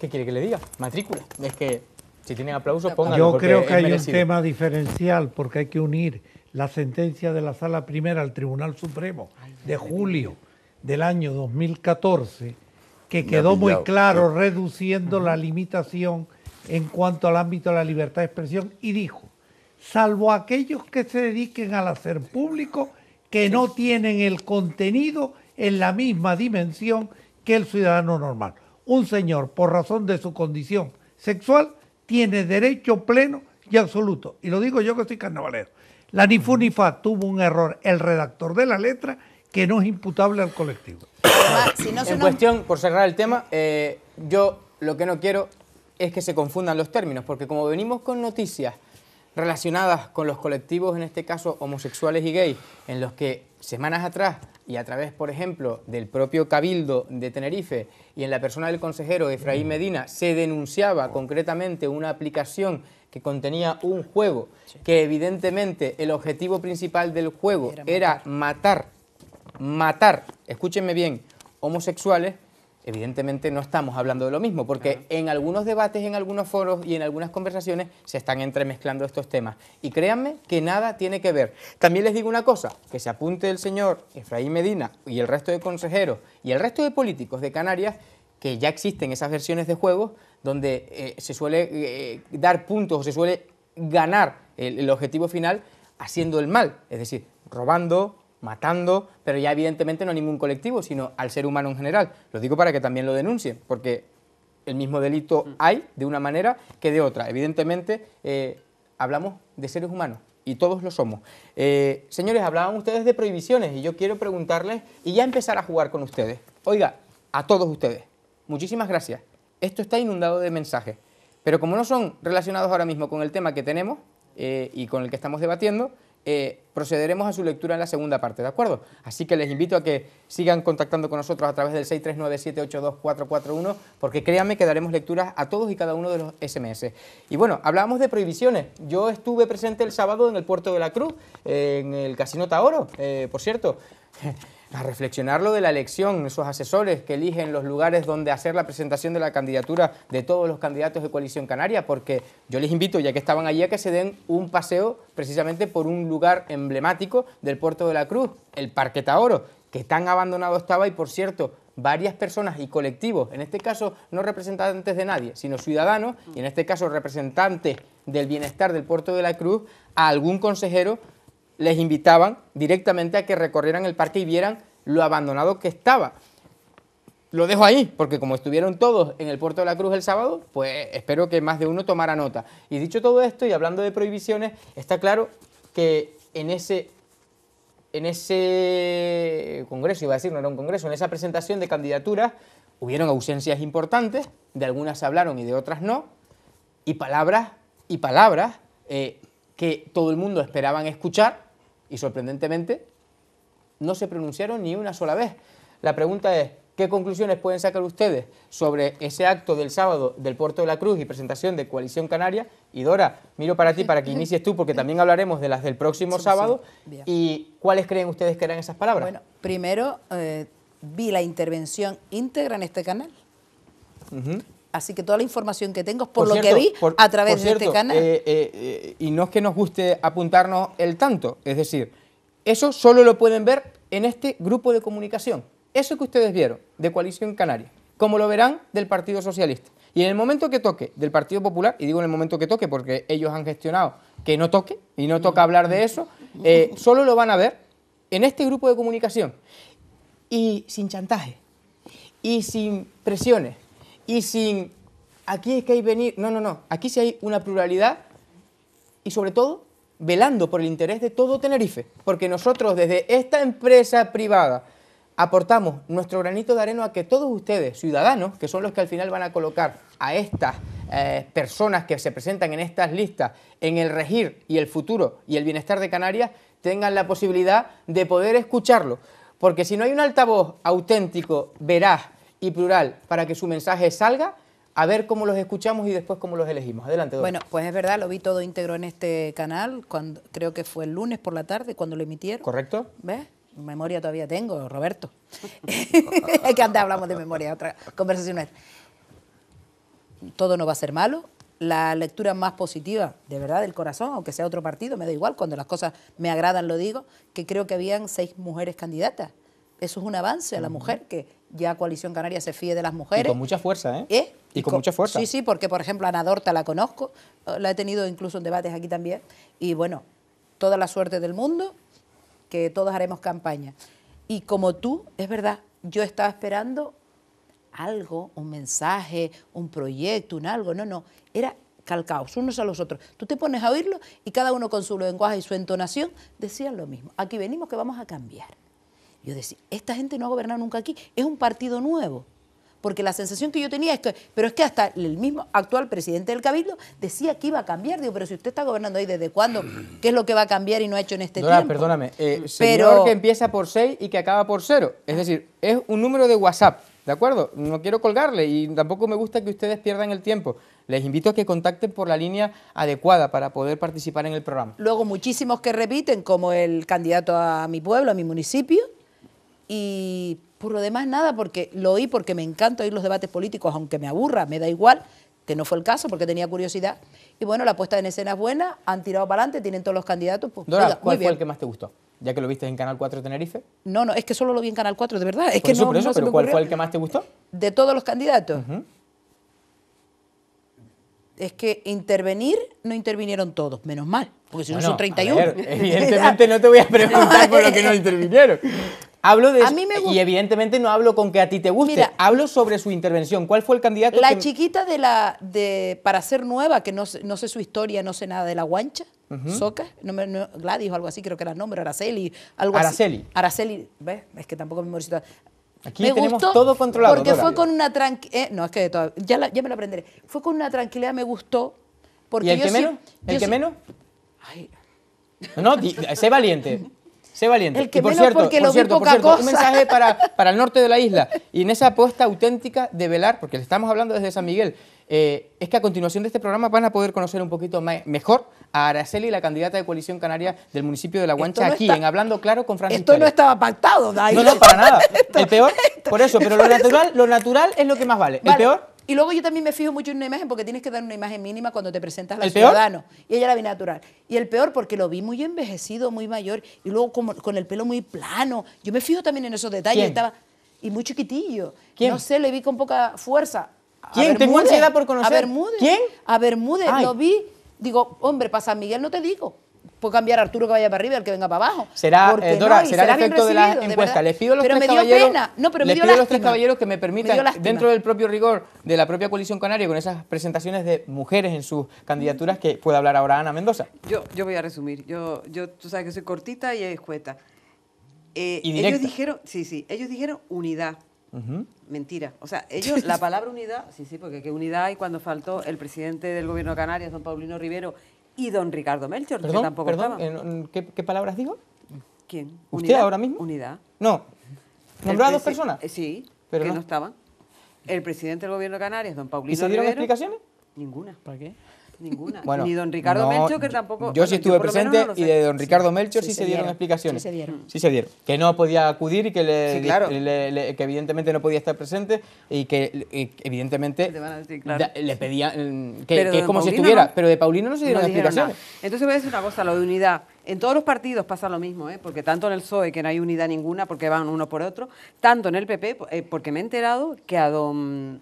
Qué, quiere que le diga? Matrícula. Es que si tienen aplauso, pónganlo. Yo creo que hay un tema diferencial porque hay que unir la sentencia de la Sala Primera al Tribunal Supremo de julio del año 2014 que quedó muy claro reduciendo la limitación en cuanto al ámbito de la libertad de expresión y dijo, salvo aquellos que se dediquen al hacer público, que no tienen el contenido en la misma dimensión que el ciudadano normal. Un señor, por razón de su condición sexual, tiene derecho pleno y absoluto. Y lo digo yo que soy carnavalero. La nifunifa tuvo un error, el redactor de la letra, que no es imputable al colectivo. Ah, en cuestión, por cerrar el tema, eh, yo lo que no quiero es que se confundan los términos, porque como venimos con noticias relacionadas con los colectivos, en este caso homosexuales y gays, en los que semanas atrás y a través, por ejemplo, del propio Cabildo de Tenerife y en la persona del consejero Efraín mm. Medina, se denunciaba concretamente una aplicación que contenía un juego, que evidentemente el objetivo principal del juego era matar, era matar matar, escúchenme bien, homosexuales, evidentemente no estamos hablando de lo mismo, porque en algunos debates, en algunos foros y en algunas conversaciones se están entremezclando estos temas. Y créanme que nada tiene que ver. También les digo una cosa, que se apunte el señor Efraín Medina y el resto de consejeros y el resto de políticos de Canarias, que ya existen esas versiones de juegos donde eh, se suele eh, dar puntos o se suele ganar el objetivo final haciendo el mal, es decir, robando, matando, pero ya evidentemente no a ningún colectivo, sino al ser humano en general. Lo digo para que también lo denuncien, porque el mismo delito mm. hay de una manera que de otra. Evidentemente, eh, hablamos de seres humanos y todos lo somos. Eh, señores, hablaban ustedes de prohibiciones y yo quiero preguntarles y ya empezar a jugar con ustedes. Oiga, a todos ustedes, muchísimas gracias. Esto está inundado de mensajes, pero como no son relacionados ahora mismo con el tema que tenemos eh, y con el que estamos debatiendo, eh, procederemos a su lectura en la segunda parte, ¿de acuerdo? Así que les invito a que sigan contactando con nosotros a través del 639-782-441 porque créanme que daremos lecturas a todos y cada uno de los SMS. Y bueno, hablábamos de prohibiciones. Yo estuve presente el sábado en el puerto de la Cruz, en el Casino Taoro, eh, por cierto a reflexionar lo de la elección, esos asesores que eligen los lugares donde hacer la presentación de la candidatura de todos los candidatos de Coalición Canaria, porque yo les invito, ya que estaban allí, a que se den un paseo precisamente por un lugar emblemático del puerto de la Cruz, el Parque Taoro, que tan abandonado estaba y, por cierto, varias personas y colectivos, en este caso no representantes de nadie, sino ciudadanos, y en este caso representantes del bienestar del puerto de la Cruz, a algún consejero les invitaban directamente a que recorrieran el parque y vieran lo abandonado que estaba. Lo dejo ahí, porque como estuvieron todos en el puerto de la Cruz el sábado, pues espero que más de uno tomara nota. Y dicho todo esto, y hablando de prohibiciones, está claro que en ese, en ese congreso, iba a decir, no era un congreso, en esa presentación de candidaturas, hubieron ausencias importantes, de algunas se hablaron y de otras no, y palabras y palabras eh, que todo el mundo esperaban escuchar, y sorprendentemente no se pronunciaron ni una sola vez. La pregunta es, ¿qué conclusiones pueden sacar ustedes sobre ese acto del sábado del Puerto de la Cruz y presentación de Coalición Canaria? Y Dora, miro para ti, para que inicies tú, porque también hablaremos de las del próximo sábado. ¿Y cuáles creen ustedes que eran esas palabras? Bueno, primero eh, vi la intervención íntegra en este canal. Así que toda la información que tengo es por, lo que vi a través de este canal. Eh, eh, eh, y no es que nos guste apuntarnos el tanto, es decir, eso solo lo pueden ver en este grupo de comunicación. Eso que ustedes vieron de Coalición Canaria, como lo verán del Partido Socialista. Y en el momento que toque del Partido Popular, y digo en el momento que toque porque ellos han gestionado que no toque, y no toca hablar de eso, solo lo van a ver en este grupo de comunicación. Y sin chantaje, y sin presiones y sin aquí es que hay venir. No, no, no. Aquí sí hay una pluralidad y sobre todo velando por el interés de todo Tenerife, porque nosotros desde esta empresa privada aportamos nuestro granito de arena a que todos ustedes, ciudadanos, que son los que al final van a colocar a estas eh, personas que se presentan en estas listas, en el regir y el futuro y el bienestar de Canarias, tengan la posibilidad de poder escucharlo. Porque si no hay un altavoz auténtico, verás y plural para que su mensaje salga a ver cómo los escuchamos y después cómo los elegimos. Adelante, Bueno, pues es verdad, lo vi todo íntegro en este canal, cuando, creo que fue el lunes por la tarde cuando lo emitieron. ¿Correcto? ¿Ves? Memoria todavía tengo, Roberto. que antes hablamos de memoria, otra conversación Todo no va a ser malo. La lectura más positiva, de verdad, del corazón, aunque sea otro partido, me da igual, cuando las cosas me agradan lo digo, que creo que habían seis mujeres candidatas eso es un avance a la mujer, que ya Coalición Canaria se fíe de las mujeres. Y con mucha fuerza, ¿eh? ¿Eh? Y, con, mucha fuerza. Sí, sí, porque por ejemplo Ana Dorta la conozco, eh, la he tenido incluso en debates aquí también, y bueno, toda la suerte del mundo, que todos haremos campaña. Y como tú, es verdad, yo estaba esperando algo, un mensaje, un proyecto, un algo, no, no, era calcaos unos a los otros. Tú te pones a oírlo y cada uno con su lenguaje y su entonación decían lo mismo. Aquí venimos que vamos a cambiar. Yo decía, esta gente no ha gobernado nunca aquí, es un partido nuevo. Porque la sensación que yo tenía es que, pero es que hasta el mismo actual presidente del Cabildo decía que iba a cambiar. Digo, pero si usted está gobernando ahí, ¿desde cuándo? ¿Qué es lo que va a cambiar y no ha hecho en este tiempo? perdóname. Eh, pero... Señor que empieza por 6 y que acaba por 0. Es decir, es un número de WhatsApp. ¿De acuerdo? No quiero colgarle y tampoco me gusta que ustedes pierdan el tiempo. Les invito a que contacten por la línea adecuada para poder participar en el programa. Luego muchísimos que repiten, como el candidato a mi pueblo, a mi municipio, y por lo demás nada, porque lo oí porque me encanta oír los debates políticos, aunque me aburra, me da igual, que no fue el caso porque tenía curiosidad. Y bueno, la puesta en escena es buena, han tirado para adelante, tienen todos los candidatos. Dora, pues, ¿cuál fue el que más te gustó? ¿Ya que lo viste en Canal 4 de Tenerife? No, no, es que solo lo vi en Canal 4, de verdad. Es pero ¿cuál fue el que más te gustó? De todos los candidatos. Es que intervenir, no intervinieron todos, menos mal, porque si no son 31. evidentemente no te voy a preguntar por lo que no intervinieron. Hablo de a mí Y evidentemente no hablo con que a ti te guste, hablo sobre su intervención. ¿Cuál fue el candidato? La chiquita de la de para ser nueva, que no, sé su historia, no sé nada de la guancha, Soca, Gladys o algo así, creo que era el nombre, Araceli, algo Araceli. Araceli. ¿ves? Es que tampoco me memorizado. Aquí tenemos todo controlado. Porque fue con una tranquilidad. Eh, no, es que ya, ya me lo aprenderé. Fue con una tranquilidad, me gustó. Porque ¿Y el que menos? ¿El que menos? Ay. No, sé valiente. Sé valiente. El que y por cierto, porque lo cierto, un mensaje para, para el norte de la isla. Y en esa apuesta auténtica de velar, porque le estamos hablando desde San Miguel, eh, es que a continuación de este programa van a poder conocer un poquito mejor a Araceli, la candidata de coalición canaria del municipio de La Guancha, aquí, en Hablando Claro con Francisco. Esto no estaba pactado, Dai. No, no, para nada. el peor, por eso, pero lo natural, lo natural es lo que más vale. vale. El peor y luego yo también me fijo mucho en una imagen porque tienes que dar una imagen mínima cuando te presentas al ciudadano. Y ella la vi natural. Y el peor porque lo vi muy envejecido, muy mayor y luego con el pelo muy plano. Yo me fijo también en esos detalles. Estaba y muy chiquitillo. No sé, le vi con poca fuerza. ¿Quién? Tengo ansiedad por conocer. A Bermúdez. ¿Quién? A Bermúdez. Lo vi. Digo, hombre, para San Miguel no te digo puedo cambiar a Arturo que vaya para arriba y al que venga para abajo. Será, eh, será, el efecto de la encuesta. pero me dio pena. No, pero me pido los tres caballeros que me permitan, dentro del propio rigor de la propia coalición canaria, con esas presentaciones de mujeres en sus candidaturas, que puede hablar ahora Ana Mendoza. Yo, yo voy a resumir. Yo, yo, tú sabes que soy cortita y escueta. Eh, y ellos dijeron, sí, sí, ellos dijeron unidad. Mentira. O sea, ellos, la palabra unidad, sí, sí, porque qué unidad y cuando faltó el presidente del gobierno canario don Paulino Rivero, y don Ricardo Melchor, que tampoco ¿qué, palabras digo? ¿Quién? ¿Usted unidad, ahora mismo? Unidad. No. ¿Nombró a dos personas? Eh, sí, pero que no. estaban. El presidente del gobierno de Canarias, don Paulino ¿Y se dieron explicaciones? Ninguna. ¿Para qué? Ninguna. Ni don Ricardo Melchor, que tampoco. Yo sí estuve presente y de don Ricardo Melchor sí, se, dieron, explicaciones. Sí se dieron. Que no podía acudir y que, le, que evidentemente no podía estar presente y que evidentemente le pedían mm, que, es como si estuviera. Pero de Paulino no se dieron explicaciones. Entonces voy a decir una cosa, lo de unidad. En todos los partidos pasa lo mismo, ¿eh? porque tanto en el PSOE, que no hay unidad ninguna porque van uno por otro, tanto en el PP, eh, porque me he enterado que a don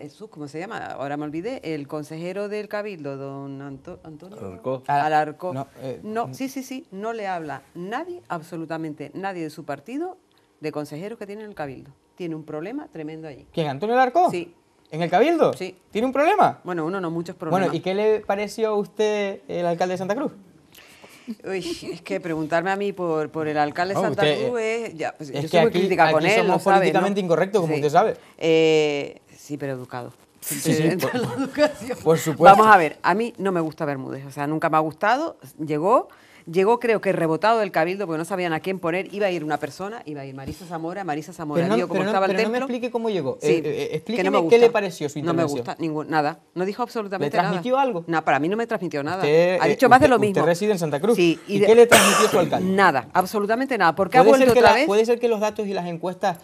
Jesús, ¿cómo se llama? Ahora me olvidé, el consejero del Cabildo, don Antonio Alarcó. No, eh, mm. sí, sí, sí, no le habla nadie, absolutamente nadie de su partido, de consejeros que tiene el Cabildo. Tiene un problema tremendo ahí. ¿Quién? ¿Antonio Alarcó? Sí. ¿En el Cabildo? Sí. ¿Tiene un problema? Bueno, uno no, muchos problemas. Bueno, ¿y qué le pareció a usted el alcalde de Santa Cruz? Uy, es que preguntarme a mí por, por el alcalde de Santa Cruz eh, pues, es... yo soy muy crítica con él, somos políticamente incorrecto como usted sabe. Eh, Sí, pero educado. Sí, sí, por, la educación. por supuesto. Vamos a ver, a mí no me gusta Bermúdez, o sea, nunca me ha gustado, llegó, llegó creo que rebotado del cabildo porque no sabían a quién poner, iba a ir una persona, iba a ir Marisa Zamora, Marisa Zamora pero no, cómo estaba el pero no me explique cómo llegó, sí, eh, eh, explíqueme qué le pareció su intervención. No me gusta, ningún, nada, no dijo absolutamente nada. ¿Le transmitió algo? No, para mí no me transmitió nada, eh, ha dicho más de lo mismo. Usted reside en Santa Cruz, sí, y, qué le transmitió su alcalde? Nada, absolutamente nada, porque ha vuelto otra vez... Puede ser que los datos y las encuestas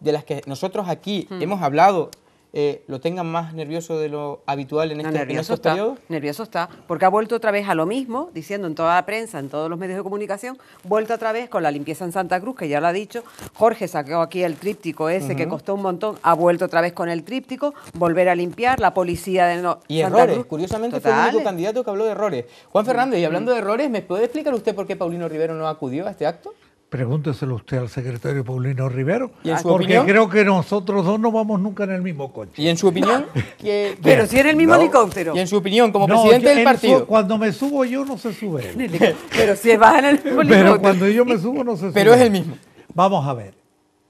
de las que nosotros aquí hmm. hemos hablado eh, lo tengan más nervioso de lo habitual en, este, nervioso está, Nervioso está, porque ha vuelto otra vez a lo mismo, diciendo en toda la prensa, en todos los medios de comunicación, vuelto otra vez con la limpieza en Santa Cruz, que ya lo ha dicho, Jorge sacó aquí el tríptico ese que costó un montón, ha vuelto otra vez con el tríptico, volver a limpiar, la policía de no, Y errores, curiosamente fue el único candidato que habló de errores. Juan mm, Fernando, y hablando mm. de errores, ¿me puede explicar usted por qué Paulino Rivero no acudió a este acto? pregúnteselo usted al secretario Paulino Rivero, porque creo que nosotros dos no vamos nunca en el mismo coche. ¿Y en su opinión? Pero si en el mismo helicóptero. ¿Y en su opinión, como presidente del partido? cuando me subo yo no se sube. Pero si baja en el mismo helicóptero. Pero cuando yo me subo no se sube. Pero es el mismo. Vamos a ver.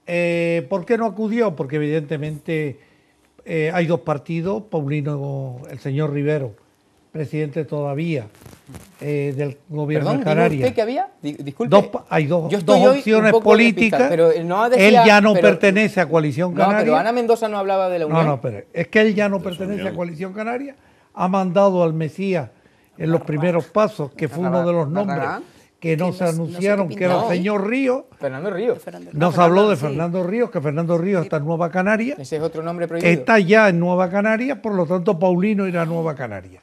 Eh, ¿Por qué no acudió? Porque evidentemente eh, hay dos partidos, Paulino, el señor Rivero presidente todavía eh, del gobierno Perdón, de Canarias. había? Disculpe. hay dos, opciones políticas. pero él ya no pertenece a Coalición Canaria. pero Ana Mendoza no hablaba de la Unión. No, no, pero es que él ya no pertenece a Coalición Canaria. Ha mandado al Mesías en los primeros pasos, que fue uno de los nombres que nos, anunciaron que era el señor Río. Fernando Río. Nos habló de Fernando Ríos, que Fernando Río está en Nueva Canaria. Ese es otro nombre prohibido. Está ya en Nueva Canaria, por lo tanto Paulino irá a Nueva Canaria.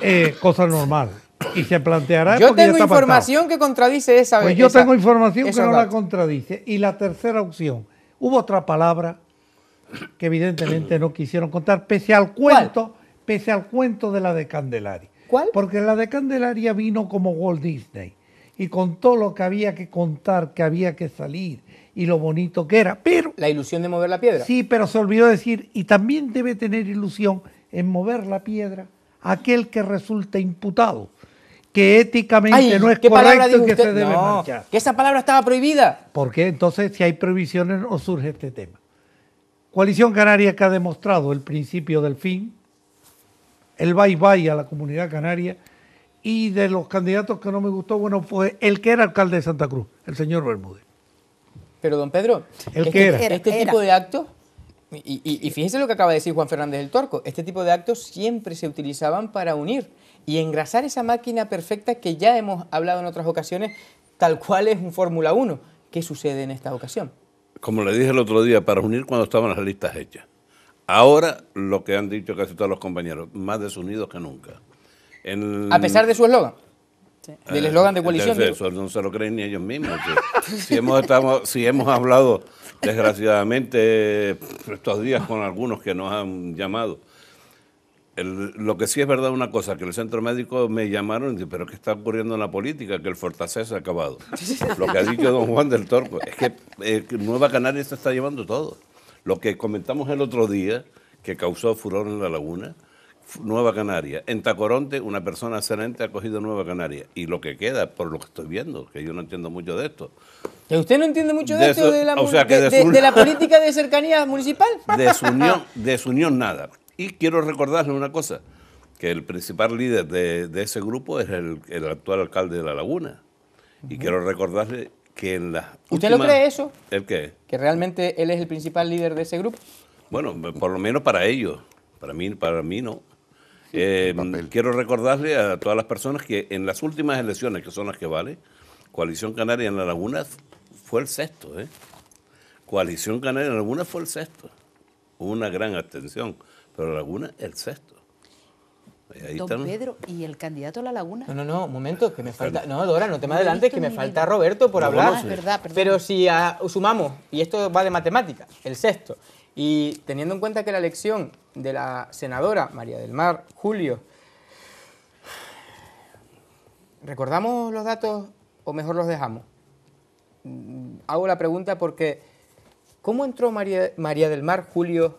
Eh, cosa normal. Y se planteará. Yo tengo información que contradice esa. Pues yo tengo información que no la contradice. Y la tercera opción, hubo otra palabra que evidentemente no quisieron contar, pese al cuento, pese al cuento de la de Candelaria ¿Cuál? Porque la de Candelaria vino como Walt Disney y contó lo que había que contar, que había que salir y lo bonito que era. Pero la ilusión de mover la piedra. Sí, pero se olvidó decir y también debe tener ilusión en mover la piedra aquel que resulte imputado, que éticamente no es correcto y que se debe Que esa palabra estaba prohibida. ¿Por qué? Entonces, si hay prohibiciones, no surge este tema. Coalición Canaria que ha demostrado el principio del fin, el bye bye a la comunidad canaria y de los candidatos que no me gustó, bueno, fue el que era alcalde de Santa Cruz, el señor Bermúdez. Pero don Pedro, el ¿este que, este tipo de actos y, y, fíjese lo que acaba de decir Juan Fernández del Torco. Este tipo de actos siempre se utilizaban para unir y engrasar esa máquina perfecta que ya hemos hablado en otras ocasiones, tal cual es un Fórmula 1. ¿Qué sucede en esta ocasión? Como le dije el otro día, para unir cuando estaban las listas hechas. Ahora lo que han dicho casi todos los compañeros, más desunidos que nunca. A pesar de su eslogan el eh, Del eslogan de coalición. no se lo creen ni ellos mismos. si, hemos, si hemos hablado, desgraciadamente, estos días con algunos que nos han llamado. lo que sí es verdad una cosa, que el centro médico me llamaron y dije, pero ¿qué está ocurriendo en la política? Que el Fortacés se ha acabado. lo que ha dicho don Juan del Torco es que eh, Nueva Canaria se está llevando todo. Lo que comentamos el otro día, que causó furor en la laguna, Nueva Canaria. En Tacoronte, una persona excelente ha cogido Nueva Canaria. Y lo que queda, por lo que estoy viendo, que yo no entiendo mucho de esto. usted no entiende mucho de, esto, de la, de, la política de cercanía municipal? Desunión, nada. Y quiero recordarle una cosa, que el principal líder de, ese grupo es el, actual alcalde de La Laguna. Y quiero recordarle que en la ¿Usted lo cree eso? ¿El qué? Que realmente él es el principal líder de ese grupo. Bueno, por lo menos para ellos. Para mí, para mí no. Em, quiero recordarle a todas las personas que en las últimas elecciones, que son las que vale, Coalición Canaria en la Laguna fue el sexto. ¿eh? Coalición Canaria en la Laguna fue el sexto. Hubo una gran abstención, pero la Laguna el sexto. Don Pedro, ¿y el candidato a la laguna? No, no, no, un momento, que me falta... No, Dora, no te me adelante, que me falta Roberto por hablar. verdad, Pero si sumamos, y esto va de matemática el sexto, y teniendo en cuenta que la elección de la senadora María del Mar Julio. ¿Recordamos los datos o mejor los dejamos? Mm, hago la pregunta porque ¿cómo entró María, María del Mar Julio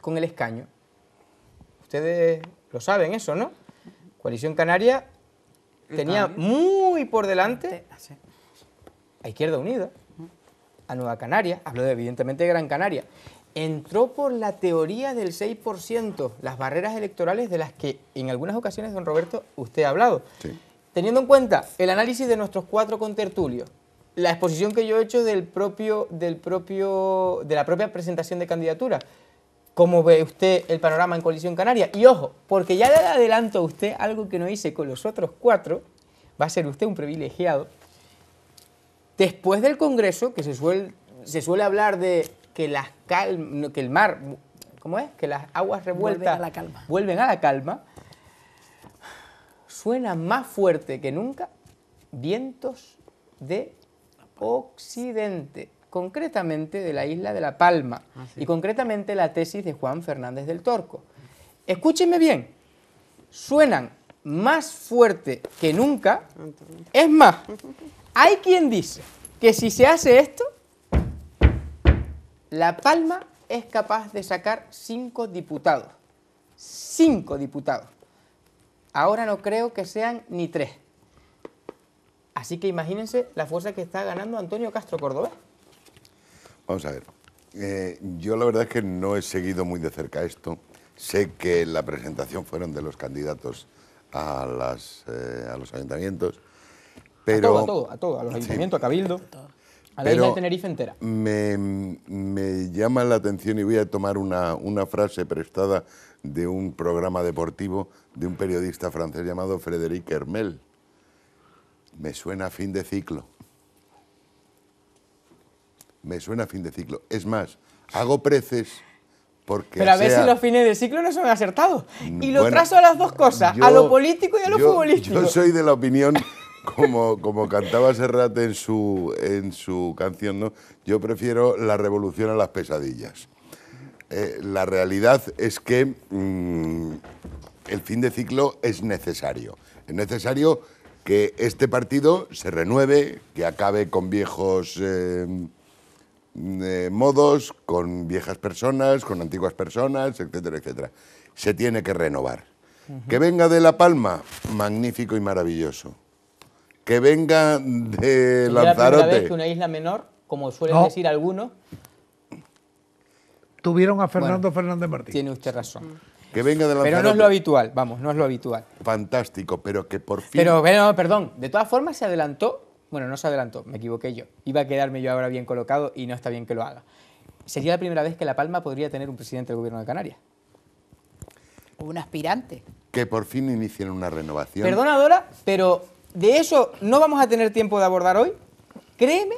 con el escaño? Ustedes lo saben eso, ¿no? Coalición Canaria tenía muy por delante a Izquierda Unida, a Nueva Canaria, hablo de, evidentemente de Gran Canaria, entró por la teoría del 6%, las barreras electorales de las que en algunas ocasiones, don Roberto, usted ha hablado. Teniendo en cuenta el análisis de nuestros cuatro contertulios, la exposición que yo he hecho del propio, del propio, de la propia presentación de candidatura, ¿cómo ve usted el panorama en Coalición Canaria? Y ojo, porque ya le adelanto a usted algo que no hice con los otros cuatro, va a ser usted un privilegiado. Después del Congreso, que se suele, se suele hablar de que, las que el mar, ¿cómo es? Que las aguas revueltas a la calma, vuelven a la calma suena más fuerte que nunca vientos de occidente, concretamente de la isla de La Palma, ah, y concretamente la tesis de Juan Fernández del Torco. Escúchenme bien, suenan más fuerte que nunca. Es más, hay quien dice que si se hace esto, la Palma es capaz de sacar cinco diputados. Cinco diputados. Ahora no creo que sean ni tres. Así que imagínense la fuerza que está ganando Antonio Castro Córdoba. Vamos a ver. Eh, yo la verdad es que no he seguido muy de cerca esto. Sé que la presentación fueron de los candidatos a, las, eh, a los ayuntamientos. Pero, a todo, a todo, a, los ayuntamientos, a Cabildo. A la Pero de Tenerife entera. Me, llama la atención y voy a tomar una, frase prestada de un programa deportivo de un periodista francés llamado Frédéric Hermel. Me suena a fin de ciclo. Me suena a fin de ciclo. Es más, hago preces porque Pero a ver si los fines de ciclo no son acertados. Mm, y lo trazo a las dos cosas, a lo político y a lo futbolístico. Yo soy de la opinión como, como cantaba Serrat en su, en su canción, ¿no? yo prefiero la revolución a las pesadillas. Eh, la realidad es que mm, el fin de ciclo es necesario. Es necesario que este partido se renueve, que acabe con viejos eh, mm, eh, modos, con viejas personas, con antiguas personas, etcétera, etcétera. Se tiene que renovar. Que venga de La Palma, magnífico y maravilloso que venga de Lanzarote. la primera vez que una isla menor, como suelen decir algunos? Tuvieron a Fernando Fernández Martínez. Tiene usted razón. Que venga de Lanzarote. Pero no es lo habitual, vamos, no es lo habitual. Fantástico, pero que por fin... Pero, bueno, perdón, de todas formas se adelantó, bueno, no se adelantó, me equivoqué yo. Iba a quedarme yo ahora bien colocado y no está bien que lo haga. Sería la primera vez que La Palma podría tener un presidente del gobierno de Canarias. Un aspirante. Que por fin inicien una renovación. Perdona, Dora, pero de eso no vamos a tener tiempo de abordar hoy. Créeme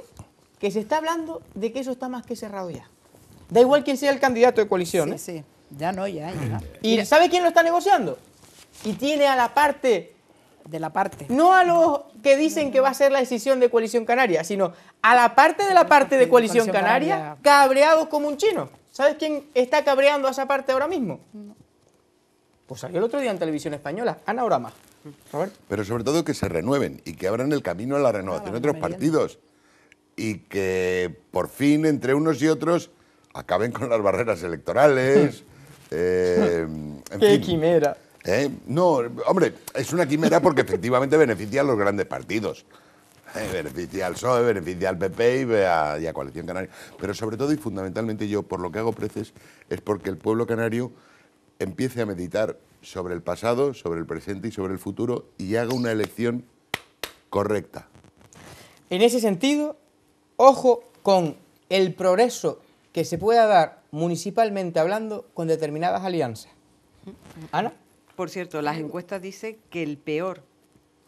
que se está hablando de que eso está más que cerrado ya. Da igual quién sea el candidato de coalición. Sí, ¿eh? sí. Ya no, ya, ya. ¿Y sabe quién lo está negociando? Y tiene a la parte... De la parte. No a los que dicen que va a ser la decisión de Coalición Canaria, sino a la parte de la parte de Coalición Canaria cabreados como un chino. ¿Sabes quién está cabreando a esa parte ahora mismo? Pues salió el otro día en televisión española, Ana Orama. Pero sobre todo que se renueven y que abran el camino a la renovación de otros partidos y que por fin entre unos y otros acaben con las barreras electorales. Eh, ¡Qué quimera! Eh, no, hombre, es una quimera porque efectivamente beneficia a los grandes partidos. Eh, beneficia al PSOE, beneficia al PP y a, y Coalición Canaria. Pero sobre todo y fundamentalmente yo, por lo que hago preces, es porque el pueblo canario empiece a meditar sobre el pasado, sobre el presente y sobre el futuro y haga una elección correcta. En ese sentido, ojo con el progreso que se pueda dar municipalmente hablando con determinadas alianzas. Mm, mm. Ana. Por cierto, las encuestas dicen que el peor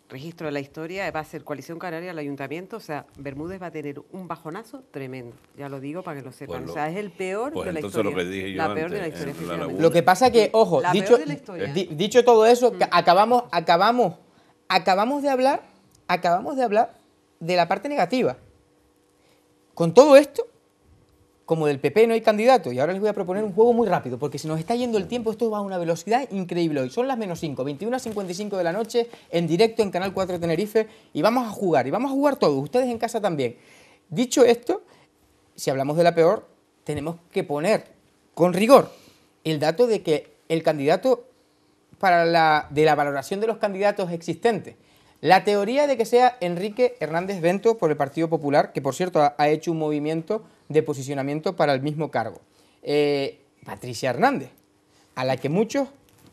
registro de la historia, va a ser Coalición Canaria al Ayuntamiento, o sea, Bermúdez va a tener un bajonazo tremendo, ya lo digo para que lo sepan, pues o sea, es el peor pues de la historia. Lo que yo la peor de la historia. lo que pasa que, ojo, dicho, dicho todo eso, mm. acabamos, acabamos, acabamos de hablar, acabamos de hablar de la parte negativa. Con todo esto, como del PP no hay candidato. Y ahora les voy a proponer un juego muy rápido, porque si nos está yendo el tiempo, esto va a una velocidad increíble hoy. Son las menos 5, 21 a 55 de la noche, en directo en Canal 4 de Tenerife, y vamos a jugar, y vamos a jugar todos, ustedes en casa también. Dicho esto, si hablamos de la peor, tenemos que poner con rigor el dato de que el candidato para la, de la valoración de los candidatos existentes. La teoría de que sea Enrique Hernández Bento por el Partido Popular, que por cierto ha hecho un movimiento de posicionamiento para el mismo cargo. Eh, Patricia Hernández, a la que muchos,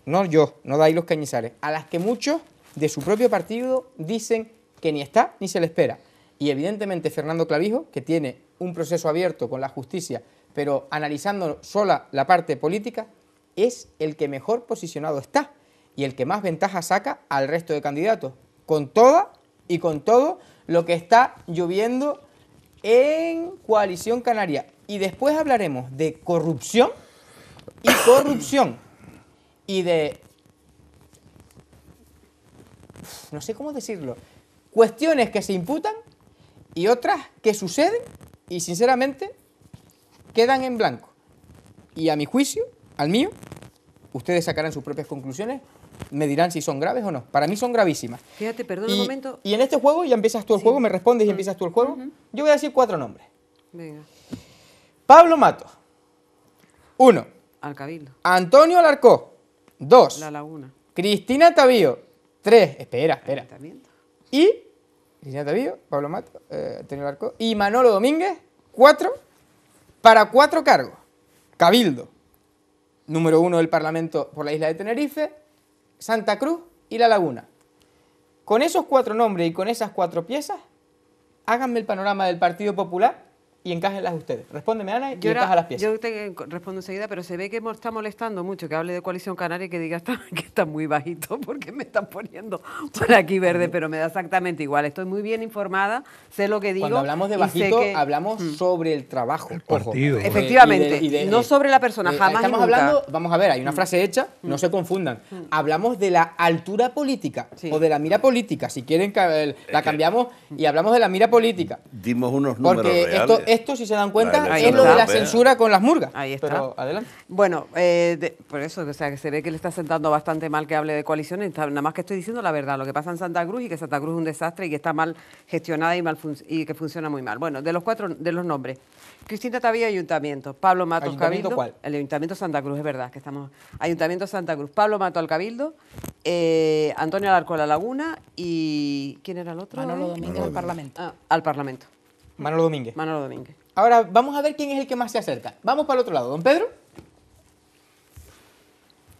no yo, no dais los cañizares, a las que muchos de su propio partido dicen que ni está ni se le espera. Y evidentemente Fernando Clavijo, que tiene un proceso abierto con la justicia, pero analizando sola la parte política, es el que mejor posicionado está y el que más ventaja saca al resto de candidatos, con toda y con todo lo que está lloviendo en Coalición Canaria. Y después hablaremos de corrupción y corrupción y de... No sé cómo decirlo. Cuestiones que se imputan y otras que suceden y sinceramente quedan en blanco. Y a mi juicio, al mío, ustedes sacarán sus propias conclusiones me dirán si son graves o no. Para mí son gravísimas. Fíjate, y, un momento. Y en este juego ya empiezas tú el juego, me respondes y mm. empiezas tú el juego. Yo voy a decir cuatro nombres. Pablo Mato, Uno. Cabildo. Antonio Alarcó. Dos. La Laguna. Cristina Tabío, Tres. Espera, espera. Y Cristina Tabío, Pablo Mato, eh, Antonio Alarcó y Manolo Domínguez. Cuatro. Para cuatro cargos. Cabildo. Número uno del Parlamento por la isla de Tenerife Santa Cruz y La Laguna. Con esos cuatro nombres y con esas cuatro piezas, háganme el panorama del Partido Popular y encájenlas ustedes. Respóndeme, Ana, y encaja las piezas. Yo te respondo enseguida, pero se ve que me está molestando mucho que hable de Coalición Canaria y que diga que está muy bajito porque me están poniendo por aquí verde, pero me da exactamente igual. Estoy muy bien informada, sé lo que digo. Cuando hablamos de bajito, hablamos mm. sobre el trabajo. Efectivamente, no sobre la persona, eh, jamás Estamos hablando, vamos a ver, hay una mm. frase hecha, mm. no se confundan. Hablamos de la altura política o de la mira política. Si quieren, la cambiamos y hablamos de la mira política. Dimos unos números porque esto, si se dan cuenta, es lo de la censura con las murgas. Ahí está. Pero adelante. Bueno, eh, por eso, o sea, que se ve que le está sentando bastante mal que hable de coaliciones. nada más que estoy diciendo la verdad, lo que pasa en Santa Cruz y que Santa Cruz es un desastre y que está mal gestionada y, mal y que funciona muy mal. Bueno, de los cuatro, de los nombres. Cristina Tavilla, Ayuntamiento. Pablo Mato ¿Ayuntamiento Cabildo. ¿cuál? El Ayuntamiento Santa Cruz, es verdad que estamos. Ayuntamiento Santa Cruz. Pablo Mato al Cabildo. Eh, Antonio Alarco la Laguna. ¿Y quién era el otro? Manolo Domínguez al Parlamento. Ah, al Parlamento. Manolo Domínguez. Manolo Domínguez. Ahora vamos a ver quién es el que más se acerca. Vamos para el otro lado. Don Pedro.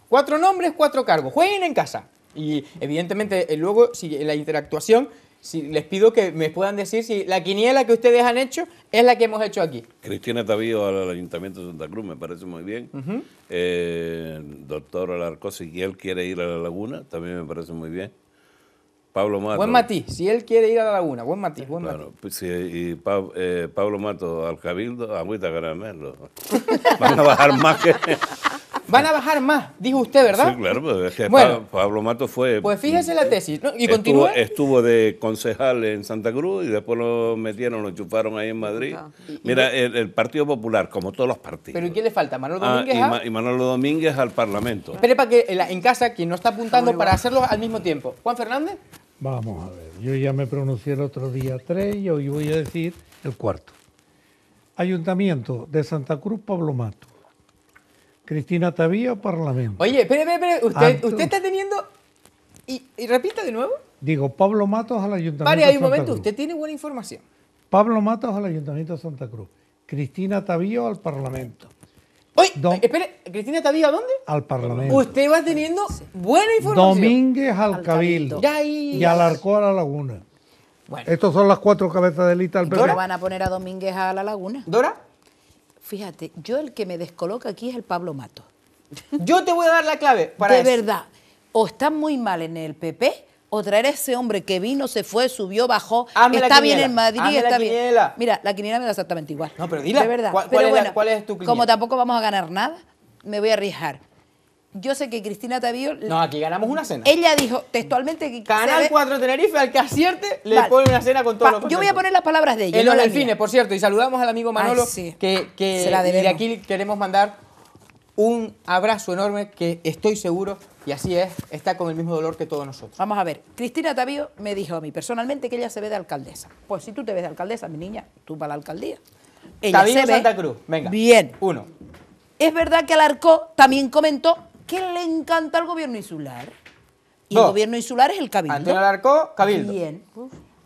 Cuatro nombres, cuatro cargos. Jueguen en casa. Y evidentemente eh, luego, si la interactuación, si, les pido que me puedan decir si la quiniela que ustedes han hecho es la que hemos hecho aquí. Cristina Tavío al Ayuntamiento de Santa Cruz, me parece muy bien. Eh, doctor Alarcó, si él quiere ir a la laguna, también me parece muy bien. Pablo Mato. Buen matiz, si él quiere ir a la laguna, buen matiz, buen pues, y eh, Pablo Mato al Cabildo, agüita caramelo. Van a bajar más que. Van a bajar más, dijo usted, ¿verdad? Sí, claro, pues, es que Pablo Mato fue. Pues fíjese la tesis, Y estuvo, Estuvo de concejal en Santa Cruz y después lo metieron, lo chuparon ahí en Madrid. Mira, el, Partido Popular, como todos los partidos. ¿Pero y qué le falta? ¿Manolo ah, Domínguez? y, Manolo Domínguez al Parlamento. Espere, para que en casa, quien no está apuntando, para hacerlo al mismo tiempo. ¿Juan Fernández? Vamos a ver, yo ya me pronuncié el otro día tres y hoy voy a decir el cuarto. Ayuntamiento de Santa Cruz, Pablo Mato. Cristina Tavío, Parlamento. Oye, espere, espere, ¿Usted, está teniendo... ¿Y, repita de nuevo. Digo, Pablo Matos al Ayuntamiento de Vale, hay un momento, usted tiene buena información. Pablo Matos al Ayuntamiento de Santa Cruz. Cristina Tavío al Parlamento. Oye, eh, espere, ¿Cristina está viva dónde? Al Parlamento. Usted va teniendo buena información. Domínguez al, Cabildo. Ya Y Alarcó a la Laguna. Bueno. Estos son las cuatro cabezas de lista del PP. van a poner a Domínguez a la Laguna? ¿Dora? Fíjate, yo el que me descoloca aquí es el Pablo Mato. Yo te voy a dar la clave para De verdad, o están muy mal en el PP o traer a ese hombre que vino, se fue, subió, bajó, ah, está bien en Madrid, está bien. Mira, la quiniela me da exactamente igual. No, pero dile. verdad. ¿Cuál, es, tu quiniela? Como tampoco vamos a ganar nada, me voy a arriesgar. Yo sé que Cristina Tavío. No, aquí ganamos una cena. Ella dijo textualmente que. Canal 4 Tenerife, al que acierte, le pone una cena con todos los Yo voy a poner las palabras de ella. En los delfines, por cierto. Y saludamos al amigo Manolo, que, que de aquí queremos mandar un abrazo enorme que estoy seguro, y así es, está con el mismo dolor que todos nosotros. Vamos a ver, Cristina Tavío me dijo a mí personalmente que ella se ve de alcaldesa. Pues si tú te ves de alcaldesa, mi niña, tú para la alcaldía. Ella de Santa Cruz, venga. Bien. Uno. Es verdad que Alarcó también comentó que le encanta el gobierno insular. Y el gobierno insular es el cabildo. Antonio Alarcó, cabildo. Bien.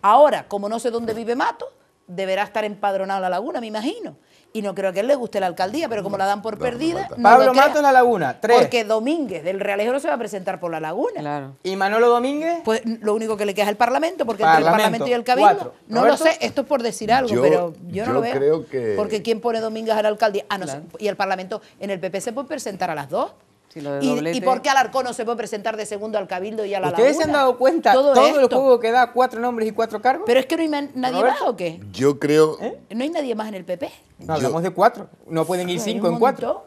Ahora, como no sé dónde vive Mato, deberá estar empadronado en la laguna, me imagino y no creo que a él le guste la alcaldía, pero como la dan por perdida. No Pablo en La Laguna, tres. Porque Domínguez del Realejo no se va a presentar por La Laguna. ¿Y Manolo Domínguez? Pues lo único que le queda es el Parlamento, porque entre el Parlamento y el Cabildo. No lo sé, esto es por decir algo, pero yo no lo veo. Porque ¿quién pone Domínguez a la alcaldía? Ah, no sé. Y el Parlamento, en el PP se puede presentar a las dos y, por qué Alarcón no se puede presentar de segundo al Cabildo y a la ¿Ustedes se han dado cuenta todo, todo el juego que da cuatro nombres y cuatro cargos? Pero es que no hay nadie más o qué? Yo creo... ¿Eh? ¿No hay nadie más en el PP? hablamos de cuatro. No pueden ir cinco en cuatro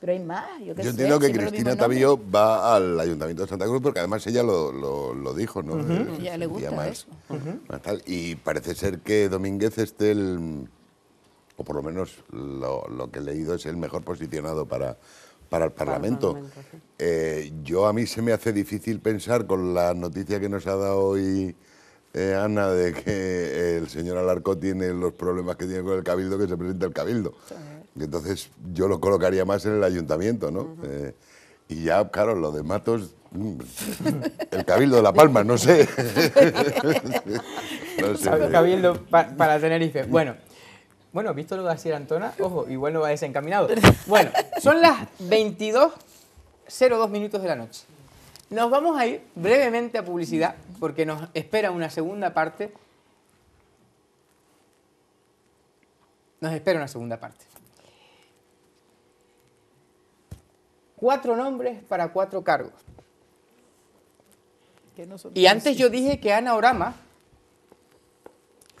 pero hay más. Yo, entiendo que Cristina Tavío va al Ayuntamiento de Santa Cruz porque además ella lo, dijo, ¿no? Ella le gusta Y parece ser que Domínguez esté el, o por lo menos lo, lo que he leído, es el mejor posicionado para para el Parlamento. Eh, yo a mí se me hace difícil pensar con la noticia que nos ha dado hoy eh, Ana de que el señor Alarco tiene los problemas que tiene con el Cabildo, que se presenta el Cabildo. Entonces yo lo colocaría más en el ayuntamiento, ¿no? Eh, y ya, claro, lo de Matos, mm, el Cabildo de La Palma, no sé. no Cabildo para Tenerife. Bueno, bueno, visto lo de decir Antona, ojo, igual no va desencaminado. Bueno, son las 22.02 minutos de la noche. Nos vamos a ir brevemente a publicidad porque nos espera una segunda parte. Nos espera una segunda parte. Cuatro nombres para cuatro cargos. y antes yo dije que Ana Orama